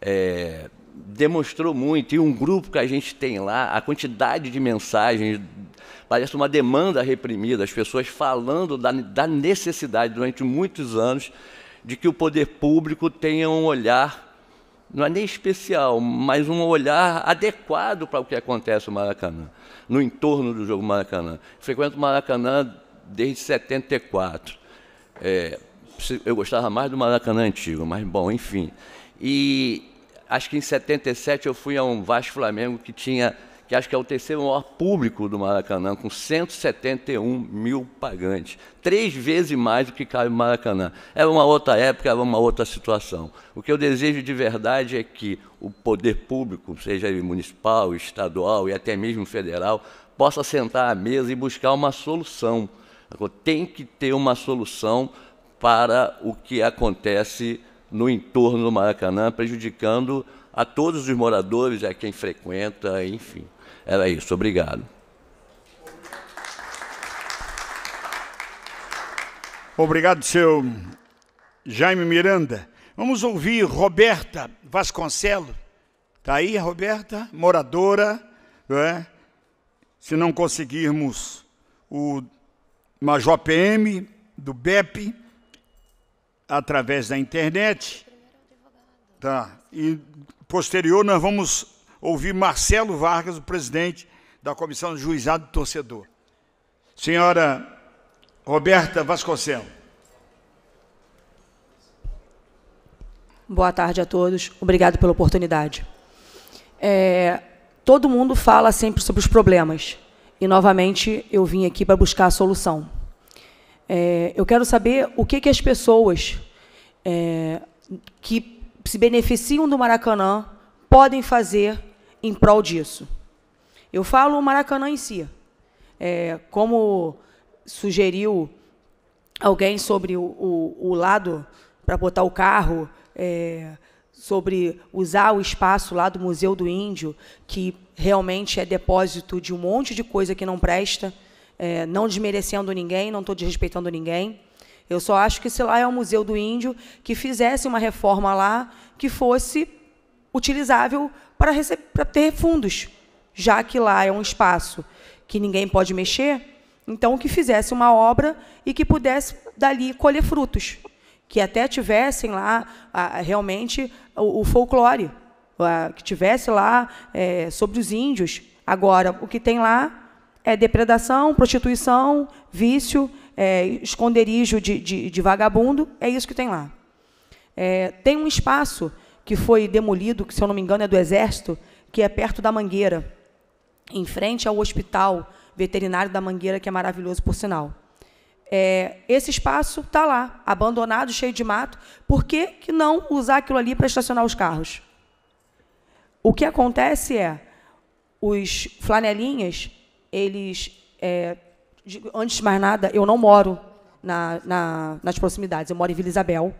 é, demonstrou muito. E um grupo que a gente tem lá, a quantidade de mensagens, parece uma demanda reprimida, as pessoas falando da, da necessidade durante muitos anos de que o poder público tenha um olhar, não é nem especial, mas um olhar adequado para o que acontece no Maracanã, no entorno do jogo Maracanã. Frequento o Maracanã desde 74. É, eu gostava mais do Maracanã antigo, mas bom, enfim. E acho que em 77 eu fui a um Vasco Flamengo que tinha que acho que é o terceiro maior público do Maracanã, com 171 mil pagantes. Três vezes mais do que cabe no Maracanã. Era uma outra época, era uma outra situação. O que eu desejo de verdade é que o poder público, seja ele municipal, estadual e até mesmo federal, possa sentar à mesa e buscar uma solução. Tem que ter uma solução para o que acontece no entorno do Maracanã, prejudicando a todos os moradores, a quem frequenta, enfim. Era isso. Obrigado. Obrigado, seu Jaime Miranda. Vamos ouvir Roberta Vasconcelo. Está aí, Roberta, moradora. Não é? Se não conseguirmos o Major PM do BEP através da internet. Tá. E posterior, nós vamos ouvir Marcelo Vargas, o presidente da Comissão de Juizado Torcedor. Senhora Roberta Vasconcelos. Boa tarde a todos. Obrigado pela oportunidade. É, todo mundo fala sempre sobre os problemas. E, novamente, eu vim aqui para buscar a solução. É, eu quero saber o que, que as pessoas é, que se beneficiam do Maracanã podem fazer em prol disso. Eu falo o Maracanã em si. É, como sugeriu alguém sobre o, o, o lado para botar o carro, é, sobre usar o espaço lá do Museu do Índio, que realmente é depósito de um monte de coisa que não presta, é, não desmerecendo ninguém, não estou desrespeitando ninguém. Eu só acho que, se lá, é o Museu do Índio que fizesse uma reforma lá que fosse utilizável para, para ter fundos, já que lá é um espaço que ninguém pode mexer, então que fizesse uma obra e que pudesse dali colher frutos, que até tivessem lá a, realmente o, o folclore, a, que tivesse lá é, sobre os índios. Agora, o que tem lá é depredação, prostituição, vício é, esconderijo de, de, de, vagabundo, é isso que tem lá. É, tem um espaço que foi demolido, que se eu não me engano é do Exército, que é perto da Mangueira, em frente ao Hospital Veterinário da Mangueira, que é maravilhoso, por sinal. É, esse espaço está lá, abandonado, cheio de mato. Por que, que não usar aquilo ali para estacionar os carros? O que acontece é, os flanelinhas, eles é, antes de mais nada, eu não moro na, na, nas proximidades, eu moro em Vila Isabel.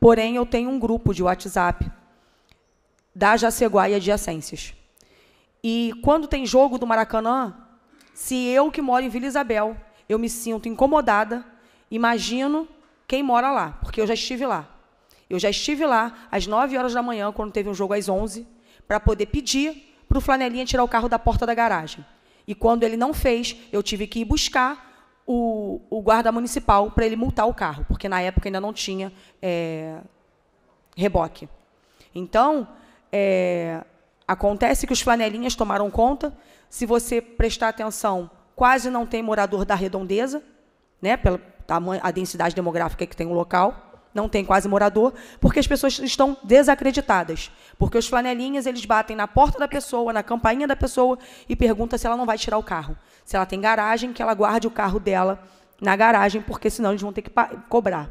Porém, eu tenho um grupo de WhatsApp da Jaceguá e adjacências. E quando tem jogo do Maracanã, se eu que moro em Vila Isabel, eu me sinto incomodada, imagino quem mora lá, porque eu já estive lá. Eu já estive lá às 9 horas da manhã, quando teve um jogo às 11, para poder pedir para o flanelinha tirar o carro da porta da garagem. E quando ele não fez, eu tive que ir buscar o, o guarda municipal para ele multar o carro, porque na época ainda não tinha é, reboque. Então, é, acontece que os flanelinhas tomaram conta. Se você prestar atenção, quase não tem morador da redondeza, né, pela a densidade demográfica que tem o local não tem quase morador, porque as pessoas estão desacreditadas. Porque os flanelinhas, eles batem na porta da pessoa, na campainha da pessoa e perguntam se ela não vai tirar o carro. Se ela tem garagem, que ela guarde o carro dela na garagem, porque senão eles vão ter que cobrar.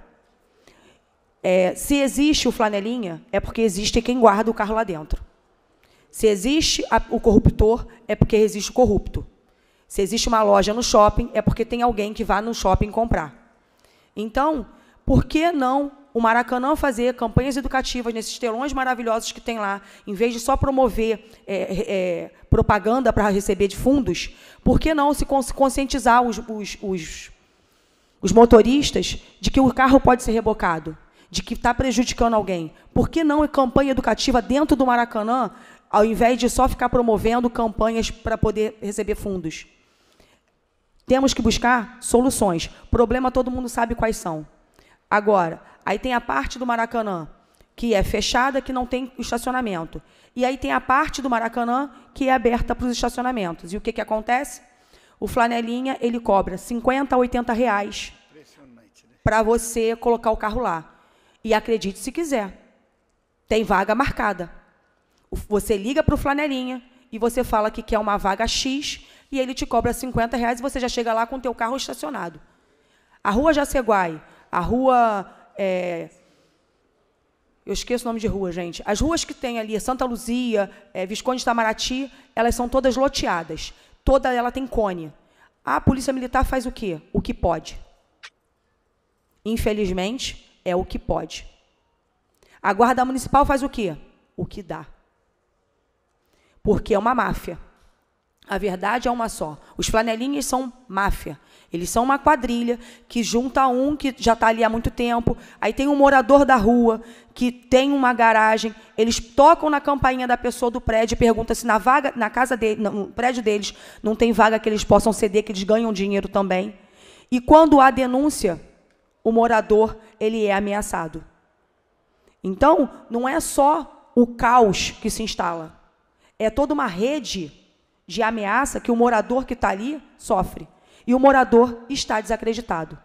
É, se existe o flanelinha, é porque existe quem guarda o carro lá dentro. Se existe a, o corruptor, é porque existe o corrupto. Se existe uma loja no shopping, é porque tem alguém que vá no shopping comprar. Então, por que não o Maracanã fazer campanhas educativas nesses telões maravilhosos que tem lá, em vez de só promover é, é, propaganda para receber de fundos? Por que não se conscientizar os, os, os, os motoristas de que o carro pode ser rebocado? de que está prejudicando alguém. Por que não campanha educativa dentro do Maracanã, ao invés de só ficar promovendo campanhas para poder receber fundos? Temos que buscar soluções. Problema todo mundo sabe quais são. Agora, aí tem a parte do Maracanã que é fechada, que não tem estacionamento. E aí tem a parte do Maracanã que é aberta para os estacionamentos. E o que, que acontece? O flanelinha ele cobra 50 a 80 reais para né? você colocar o carro lá. E acredite se quiser, tem vaga marcada. Você liga para o flanelinha e você fala que quer uma vaga X e ele te cobra 50 reais e você já chega lá com o teu carro estacionado. A rua Jaceguai, a rua. É, eu esqueço o nome de rua, gente. As ruas que tem ali, Santa Luzia, é, Visconde Itamaraty, elas são todas loteadas. Toda ela tem cone. A polícia militar faz o quê? O que pode. Infelizmente, é o que pode. A guarda municipal faz o quê? O que dá. Porque é uma máfia. A verdade é uma só. Os flanelinhas são máfia. Eles são uma quadrilha que junta um que já está ali há muito tempo, aí tem um morador da rua que tem uma garagem, eles tocam na campainha da pessoa do prédio e perguntam se na vaga, na casa dele, no prédio deles, não tem vaga que eles possam ceder, que eles ganham dinheiro também. E quando há denúncia, o morador ele é ameaçado. Então, não é só o caos que se instala, é toda uma rede de ameaça que o morador que está ali sofre e o morador está desacreditado.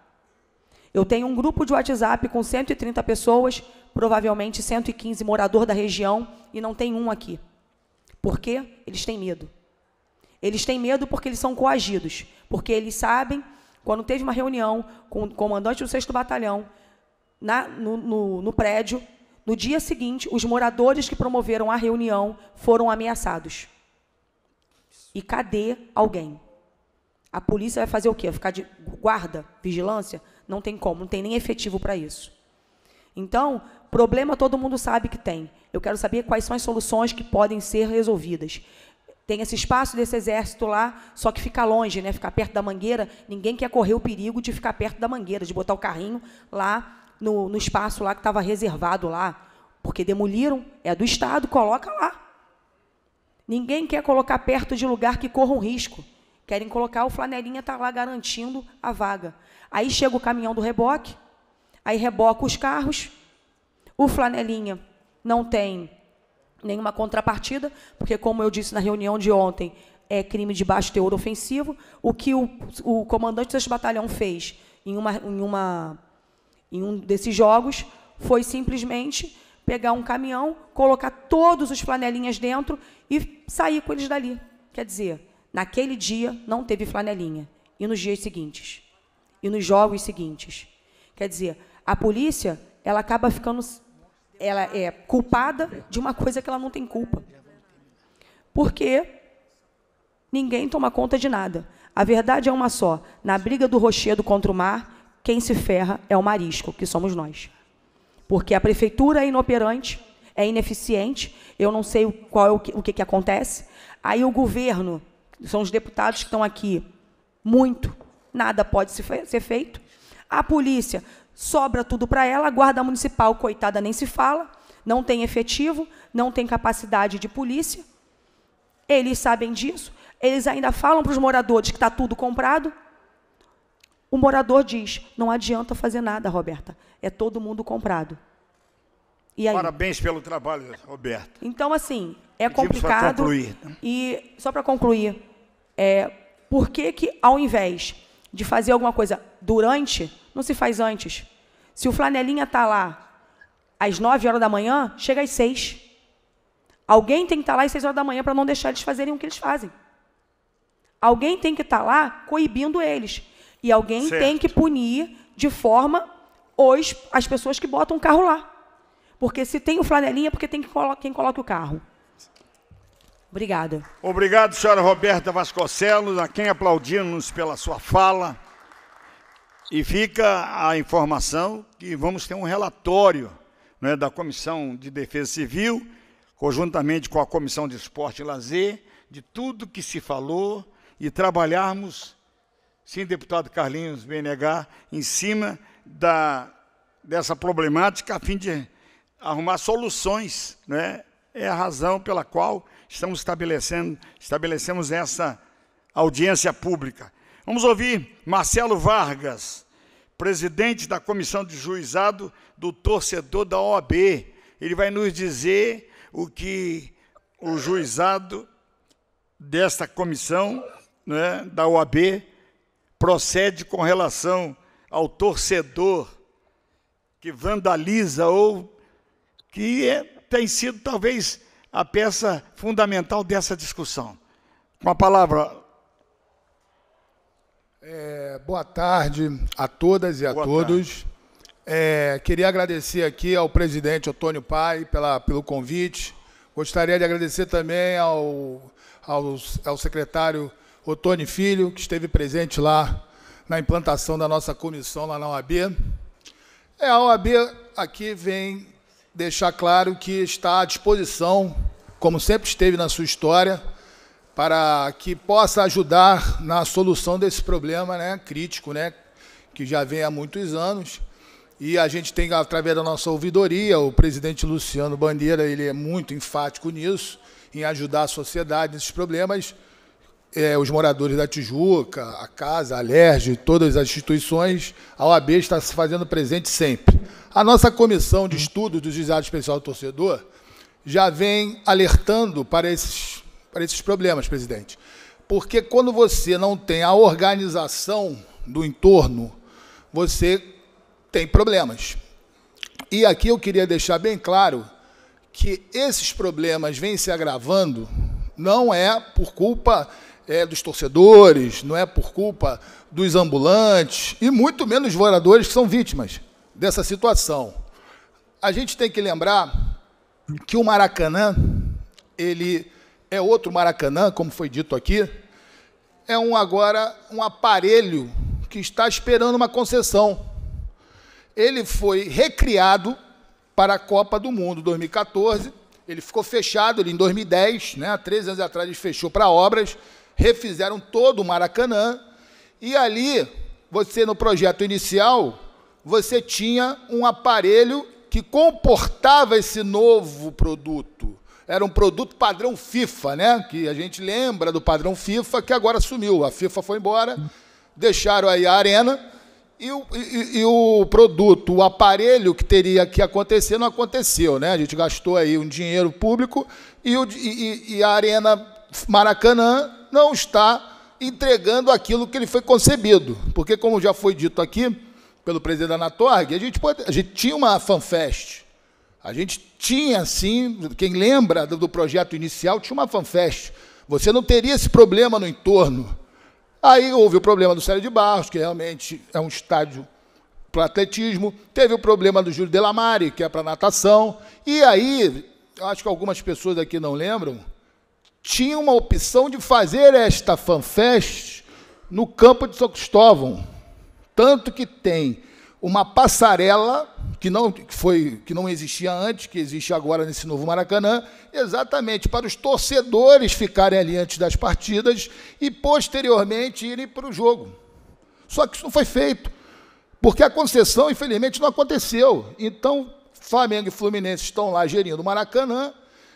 Eu tenho um grupo de WhatsApp com 130 pessoas, provavelmente 115 morador da região, e não tem um aqui. Por quê? Eles têm medo. Eles têm medo porque eles são coagidos, porque eles sabem, quando teve uma reunião com o comandante do 6 Batalhão, na, no, no, no prédio, no dia seguinte, os moradores que promoveram a reunião foram ameaçados. E cadê alguém? A polícia vai fazer o quê? Vai ficar de guarda, vigilância? Não tem como, não tem nem efetivo para isso. Então, problema todo mundo sabe que tem. Eu quero saber quais são as soluções que podem ser resolvidas. Tem esse espaço desse exército lá, só que fica longe, né? Ficar perto da mangueira, ninguém quer correr o perigo de ficar perto da mangueira, de botar o carrinho lá no, no espaço lá que estava reservado lá, porque demoliram, é do Estado, coloca lá. Ninguém quer colocar perto de lugar que corra um risco. Querem colocar, o flanelinha está lá garantindo a vaga. Aí chega o caminhão do reboque, aí reboca os carros. O flanelinha não tem nenhuma contrapartida, porque, como eu disse na reunião de ontem, é crime de baixo teor ofensivo. O que o, o comandante desse batalhão fez em, uma, em, uma, em um desses jogos foi simplesmente pegar um caminhão, colocar todos os flanelinhas dentro e sair com eles dali. Quer dizer, Naquele dia não teve flanelinha. E nos dias seguintes. E nos jogos seguintes. Quer dizer, a polícia, ela acaba ficando. Ela é culpada de uma coisa que ela não tem culpa. Porque ninguém toma conta de nada. A verdade é uma só. Na briga do rochedo contra o mar, quem se ferra é o marisco, que somos nós. Porque a prefeitura é inoperante, é ineficiente, eu não sei qual é o, que, o que, que acontece. Aí o governo são os deputados que estão aqui. Muito. Nada pode ser feito. A polícia sobra tudo para ela, a guarda municipal, coitada, nem se fala, não tem efetivo, não tem capacidade de polícia. Eles sabem disso. Eles ainda falam para os moradores que está tudo comprado. O morador diz: não adianta fazer nada, Roberta. É todo mundo comprado. Parabéns pelo trabalho, Roberto. Então, assim, é complicado. E só para concluir, é, por que, que ao invés de fazer alguma coisa durante, não se faz antes? Se o flanelinha está lá às 9 horas da manhã, chega às 6. Alguém tem que estar tá lá às 6 horas da manhã para não deixar eles fazerem o que eles fazem. Alguém tem que estar tá lá coibindo eles. E alguém certo. tem que punir de forma hoje as pessoas que botam o carro lá. Porque se tem o flanelinha, é porque tem que colo quem coloca o carro. Obrigada. Obrigado, senhora Roberta Vasconcelos, a quem aplaudimos pela sua fala. E fica a informação que vamos ter um relatório né, da Comissão de Defesa Civil, conjuntamente com a Comissão de Esporte e Lazer, de tudo que se falou e trabalharmos, sim, deputado Carlinhos BNH, em cima da, dessa problemática a fim de arrumar soluções. Né? É a razão pela qual estamos estabelecendo, estabelecemos essa audiência pública. Vamos ouvir Marcelo Vargas, presidente da comissão de juizado do torcedor da OAB. Ele vai nos dizer o que o juizado desta comissão né, da OAB procede com relação ao torcedor que vandaliza ou que é, tem sido talvez a peça fundamental dessa discussão. Com a palavra. É, boa tarde a todas e a boa todos. É, queria agradecer aqui ao presidente Otônio Pai pela, pelo convite. Gostaria de agradecer também ao, ao, ao secretário Otônio Filho, que esteve presente lá na implantação da nossa comissão lá na OAB. É, a OAB aqui vem deixar claro que está à disposição, como sempre esteve na sua história, para que possa ajudar na solução desse problema né, crítico, né, que já vem há muitos anos. E a gente tem, através da nossa ouvidoria, o presidente Luciano Bandeira, ele é muito enfático nisso, em ajudar a sociedade nesses problemas é, os moradores da Tijuca, a Casa, a Alerj, todas as instituições, a OAB está se fazendo presente sempre. A nossa comissão de estudos do juizado especial do torcedor já vem alertando para esses, para esses problemas, presidente. Porque quando você não tem a organização do entorno, você tem problemas. E aqui eu queria deixar bem claro que esses problemas vêm se agravando, não é por culpa é, dos torcedores, não é por culpa dos ambulantes e muito menos dos moradores que são vítimas dessa situação. A gente tem que lembrar que o Maracanã, ele é outro Maracanã, como foi dito aqui, é um agora um aparelho que está esperando uma concessão. Ele foi recriado para a Copa do Mundo 2014. Ele ficou fechado em 2010, né? Há três anos atrás ele fechou para obras refizeram todo o Maracanã, e ali você no projeto inicial, você tinha um aparelho que comportava esse novo produto. Era um produto padrão FIFA, né? Que a gente lembra do padrão FIFA, que agora sumiu. A FIFA foi embora, deixaram aí a arena, e o, e, e o, produto, o aparelho que teria que acontecer, não aconteceu, né? A gente gastou aí um dinheiro público e, o, e a Arena Maracanã não está entregando aquilo que ele foi concebido. Porque, como já foi dito aqui pelo presidente da Natorg, a gente, pode, a gente tinha uma fanfest. A gente tinha, assim, quem lembra do projeto inicial, tinha uma fanfest. Você não teria esse problema no entorno. Aí houve o problema do Célio de Barros, que realmente é um estádio para atletismo. Teve o problema do Júlio Delamare, que é para natação. E aí, acho que algumas pessoas aqui não lembram, tinha uma opção de fazer esta fanfest no campo de São Cristóvão. Tanto que tem uma passarela que não, que foi, que não existia antes, que existe agora nesse novo Maracanã, exatamente para os torcedores ficarem ali antes das partidas e posteriormente irem para o jogo. Só que isso não foi feito, porque a concessão, infelizmente, não aconteceu. Então, Flamengo e Fluminense estão lá gerindo o Maracanã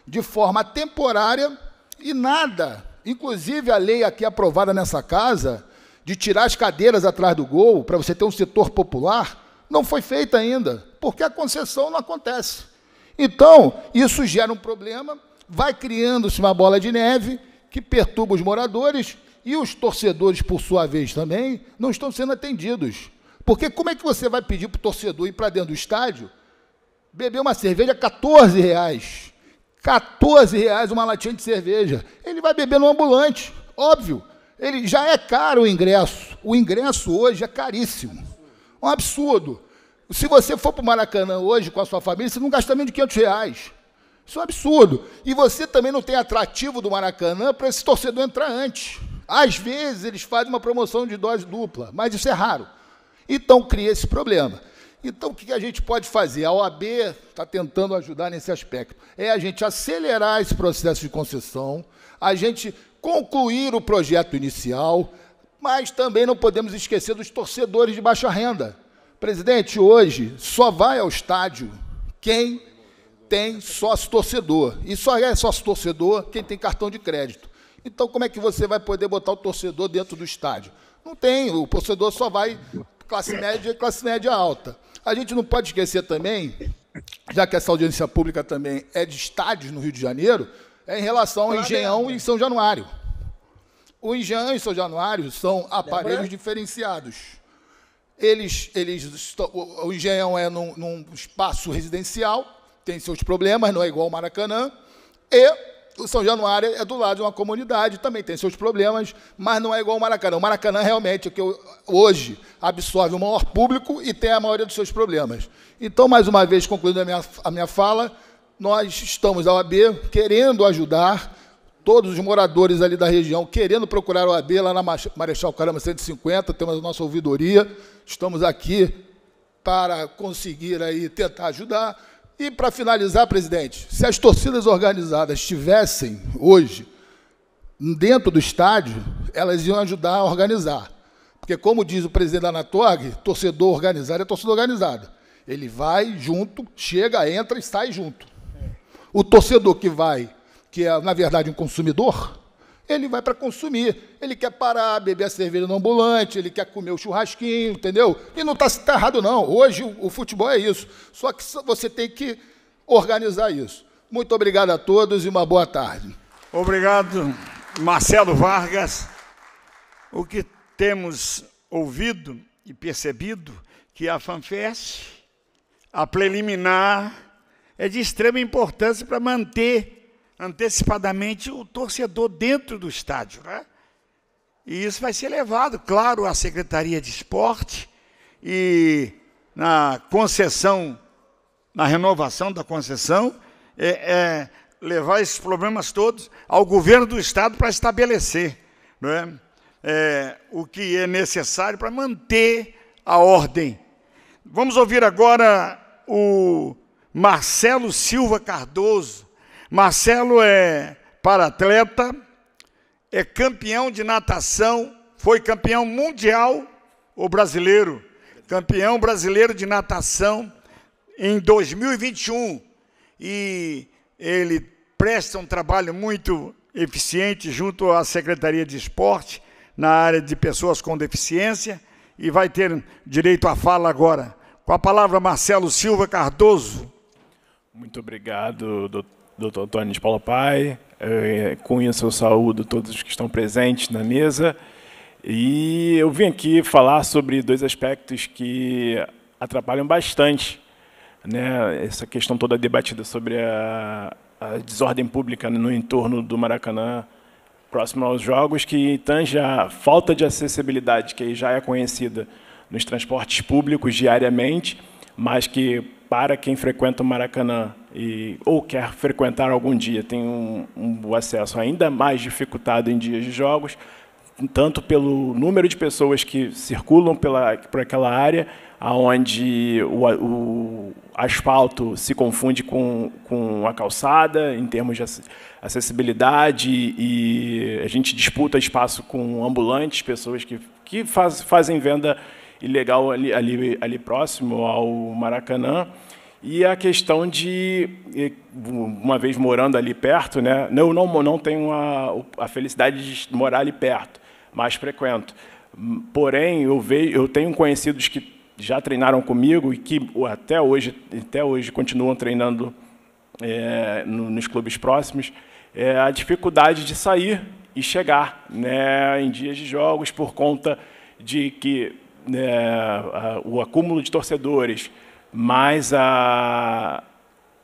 de forma temporária e nada. Inclusive a lei aqui aprovada nessa casa de tirar as cadeiras atrás do gol para você ter um setor popular não foi feita ainda, porque a concessão não acontece. Então, isso gera um problema, vai criando-se uma bola de neve que perturba os moradores e os torcedores, por sua vez, também não estão sendo atendidos. Porque como é que você vai pedir para o torcedor ir para dentro do estádio beber uma cerveja a 14 reais? 14 reais uma latinha de cerveja. Ele vai beber no ambulante, óbvio. Ele já é caro o ingresso. O ingresso hoje é caríssimo. Um absurdo. Se você for para o Maracanã hoje com a sua família, você não gasta menos de 500 reais. Isso é um absurdo. E você também não tem atrativo do Maracanã para esse torcedor entrar antes. Às vezes eles fazem uma promoção de dose dupla, mas isso é raro. Então cria esse problema. Então, o que a gente pode fazer? A OAB está tentando ajudar nesse aspecto. É a gente acelerar esse processo de concessão, a gente concluir o projeto inicial, mas também não podemos esquecer dos torcedores de baixa renda. Presidente, hoje só vai ao estádio quem tem sócio torcedor. E só é sócio torcedor quem tem cartão de crédito. Então, como é que você vai poder botar o torcedor dentro do estádio? Não tem, o torcedor só vai classe média e classe média alta. A gente não pode esquecer também, já que essa audiência pública também é de estádios no Rio de Janeiro, é em relação ao Engenhão e São Januário. O Engenhão e São Januário são aparelhos diferenciados. Eles, eles, o Engenhão é num, num espaço residencial, tem seus problemas, não é igual ao Maracanã, e o São Januário é do lado de uma comunidade, também tem seus problemas, mas não é igual ao Maracanã. O Maracanã realmente é que hoje absorve o maior público e tem a maioria dos seus problemas. Então, mais uma vez, concluindo a minha, a minha fala, nós estamos a OAB querendo ajudar todos os moradores ali da região, querendo procurar a OAB lá na Marechal Caramba 150, temos a nossa ouvidoria, estamos aqui para conseguir aí tentar ajudar e para finalizar, presidente, se as torcidas organizadas estivessem hoje dentro do estádio, elas iam ajudar a organizar. Porque, como diz o presidente da Anatog, torcedor organizado é torcedor organizado. Ele vai junto, chega, entra e sai junto. O torcedor que vai, que é, na verdade, um consumidor, ele vai para consumir. Ele quer parar, beber a cerveja no ambulante, ele quer comer o churrasquinho, entendeu? E não está tá errado, não. Hoje o, o, futebol é isso. Só que você tem que organizar isso. Muito obrigado a todos e uma boa tarde. Obrigado, Marcelo Vargas. O que temos ouvido e percebido que a FanFest, a preliminar, é de extrema importância para manter antecipadamente o torcedor dentro do estádio. Né? E isso vai ser levado, claro, à Secretaria de Esporte e na concessão, na renovação da concessão, é, é levar esses problemas todos ao governo do Estado para estabelecer né? é, o que é necessário para manter a ordem. Vamos ouvir agora o Marcelo Silva Cardoso, Marcelo é paratleta, é campeão de natação, foi campeão mundial ou brasileiro, campeão brasileiro de natação em 2021. E ele presta um trabalho muito eficiente junto à Secretaria de Esporte na área de pessoas com deficiência e vai ter direito à fala agora. Com a palavra Marcelo Silva Cardoso. Muito obrigado, doutor Dr. Antônio de Paula Pai, é, eh, Cunha, seu saúdo, todos os que estão presentes na mesa. E eu vim aqui falar sobre dois aspectos que atrapalham bastante né, essa questão toda debatida sobre a, a desordem pública no entorno do Maracanã, próximo aos Jogos, que tange a falta de acessibilidade, que já é conhecida nos transportes públicos diariamente, mas que para quem frequenta o Maracanã e, ou quer frequentar algum dia, tem um, um acesso ainda mais dificultado em dias de jogos, tanto pelo número de pessoas que circulam pela, por aquela área, onde o, o, asfalto se confunde com, com a calçada, em termos de acessibilidade, e a gente disputa espaço com ambulantes, pessoas que, que faz, fazem venda ilegal ali, ali, ali próximo ao Maracanã. E a questão de, eh, uma vez morando ali perto, né, eu não, não tenho a, a felicidade de morar ali perto, mas frequento. Porém, eu, vejo, eu tenho conhecidos que já treinaram comigo e que até hoje, até hoje continuam treinando é, nos clubes próximos, é a dificuldade de sair e chegar né, em dias de jogos por conta de que é, o acúmulo de torcedores, mais a,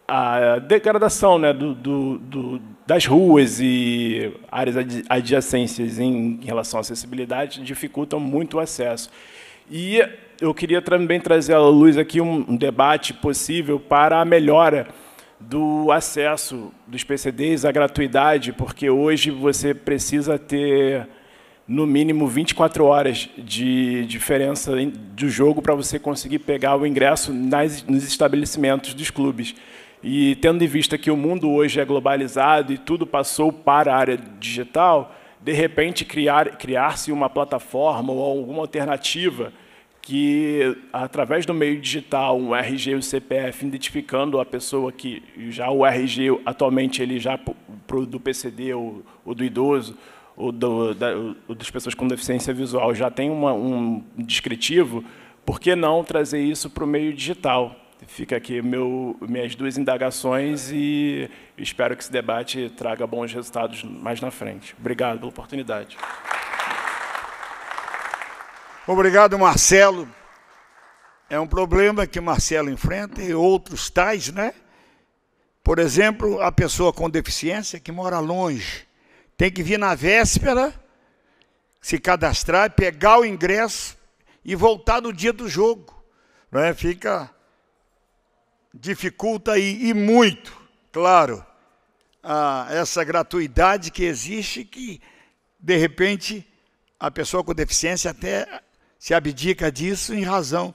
a degradação né, do, do, do, das ruas e áreas adjacentes em, em relação à acessibilidade dificultam muito o acesso. E eu queria também trazer à luz aqui um debate possível para a melhora do acesso dos PCDs à gratuidade, porque hoje você precisa ter no mínimo 24 horas de diferença do jogo para você conseguir pegar o ingresso nas, nos estabelecimentos dos clubes. E tendo em vista que o mundo hoje é globalizado e tudo passou para a área digital, de repente criar criar-se uma plataforma ou alguma alternativa que através do meio digital, um RG e o CPF identificando a pessoa que já o RG atualmente ele já do PCD ou, ou do idoso o, do, da, o das pessoas com deficiência visual já tem uma, um descritivo, por que não trazer isso para o meio digital? Fica aqui meu, minhas duas indagações e espero que esse debate traga bons resultados mais na frente. Obrigado pela oportunidade. Obrigado, Marcelo. É um problema que Marcelo enfrenta e outros tais, né? Por exemplo, a pessoa com deficiência que mora longe tem que vir na véspera, se cadastrar, pegar o ingresso e voltar no dia do jogo. é? Fica. dificulta e muito, claro, a, essa gratuidade que existe, que de repente a pessoa com deficiência até se abdica disso em razão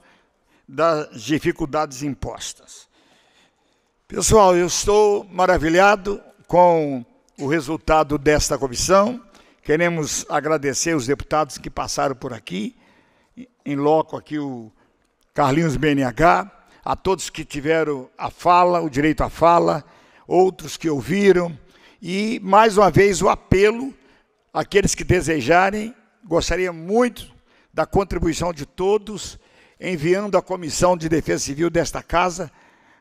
das dificuldades impostas. Pessoal, eu estou maravilhado com o resultado desta comissão. Queremos agradecer os deputados que passaram por aqui, em loco aqui o Carlinhos BNH, a todos que tiveram a fala, o direito à fala, outros que ouviram, e mais uma vez o apelo àqueles que desejarem, gostaria muito da contribuição de todos, enviando à Comissão de Defesa Civil desta casa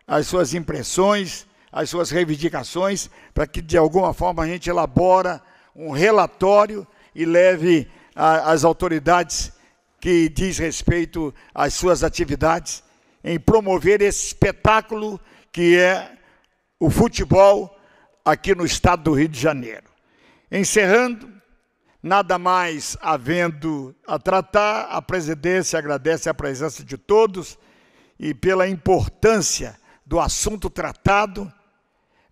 as suas impressões, as suas reivindicações, para que de alguma forma a gente elabora um relatório e leve às autoridades que diz respeito às suas atividades em promover esse espetáculo que é o futebol aqui no estado do Rio de Janeiro. Encerrando, nada mais havendo a tratar, a presidência agradece a presença de todos e pela importância do assunto tratado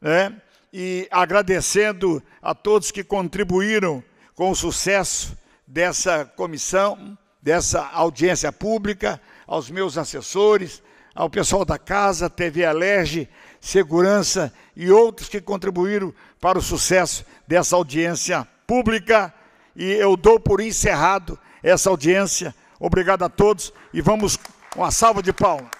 né? e agradecendo a todos que contribuíram com o sucesso dessa comissão, dessa audiência pública, aos meus assessores, ao pessoal da casa, TV Alerge, Segurança e outros que contribuíram para o sucesso dessa audiência pública. E eu dou por encerrado essa audiência. Obrigado a todos e vamos com a salva de palmas.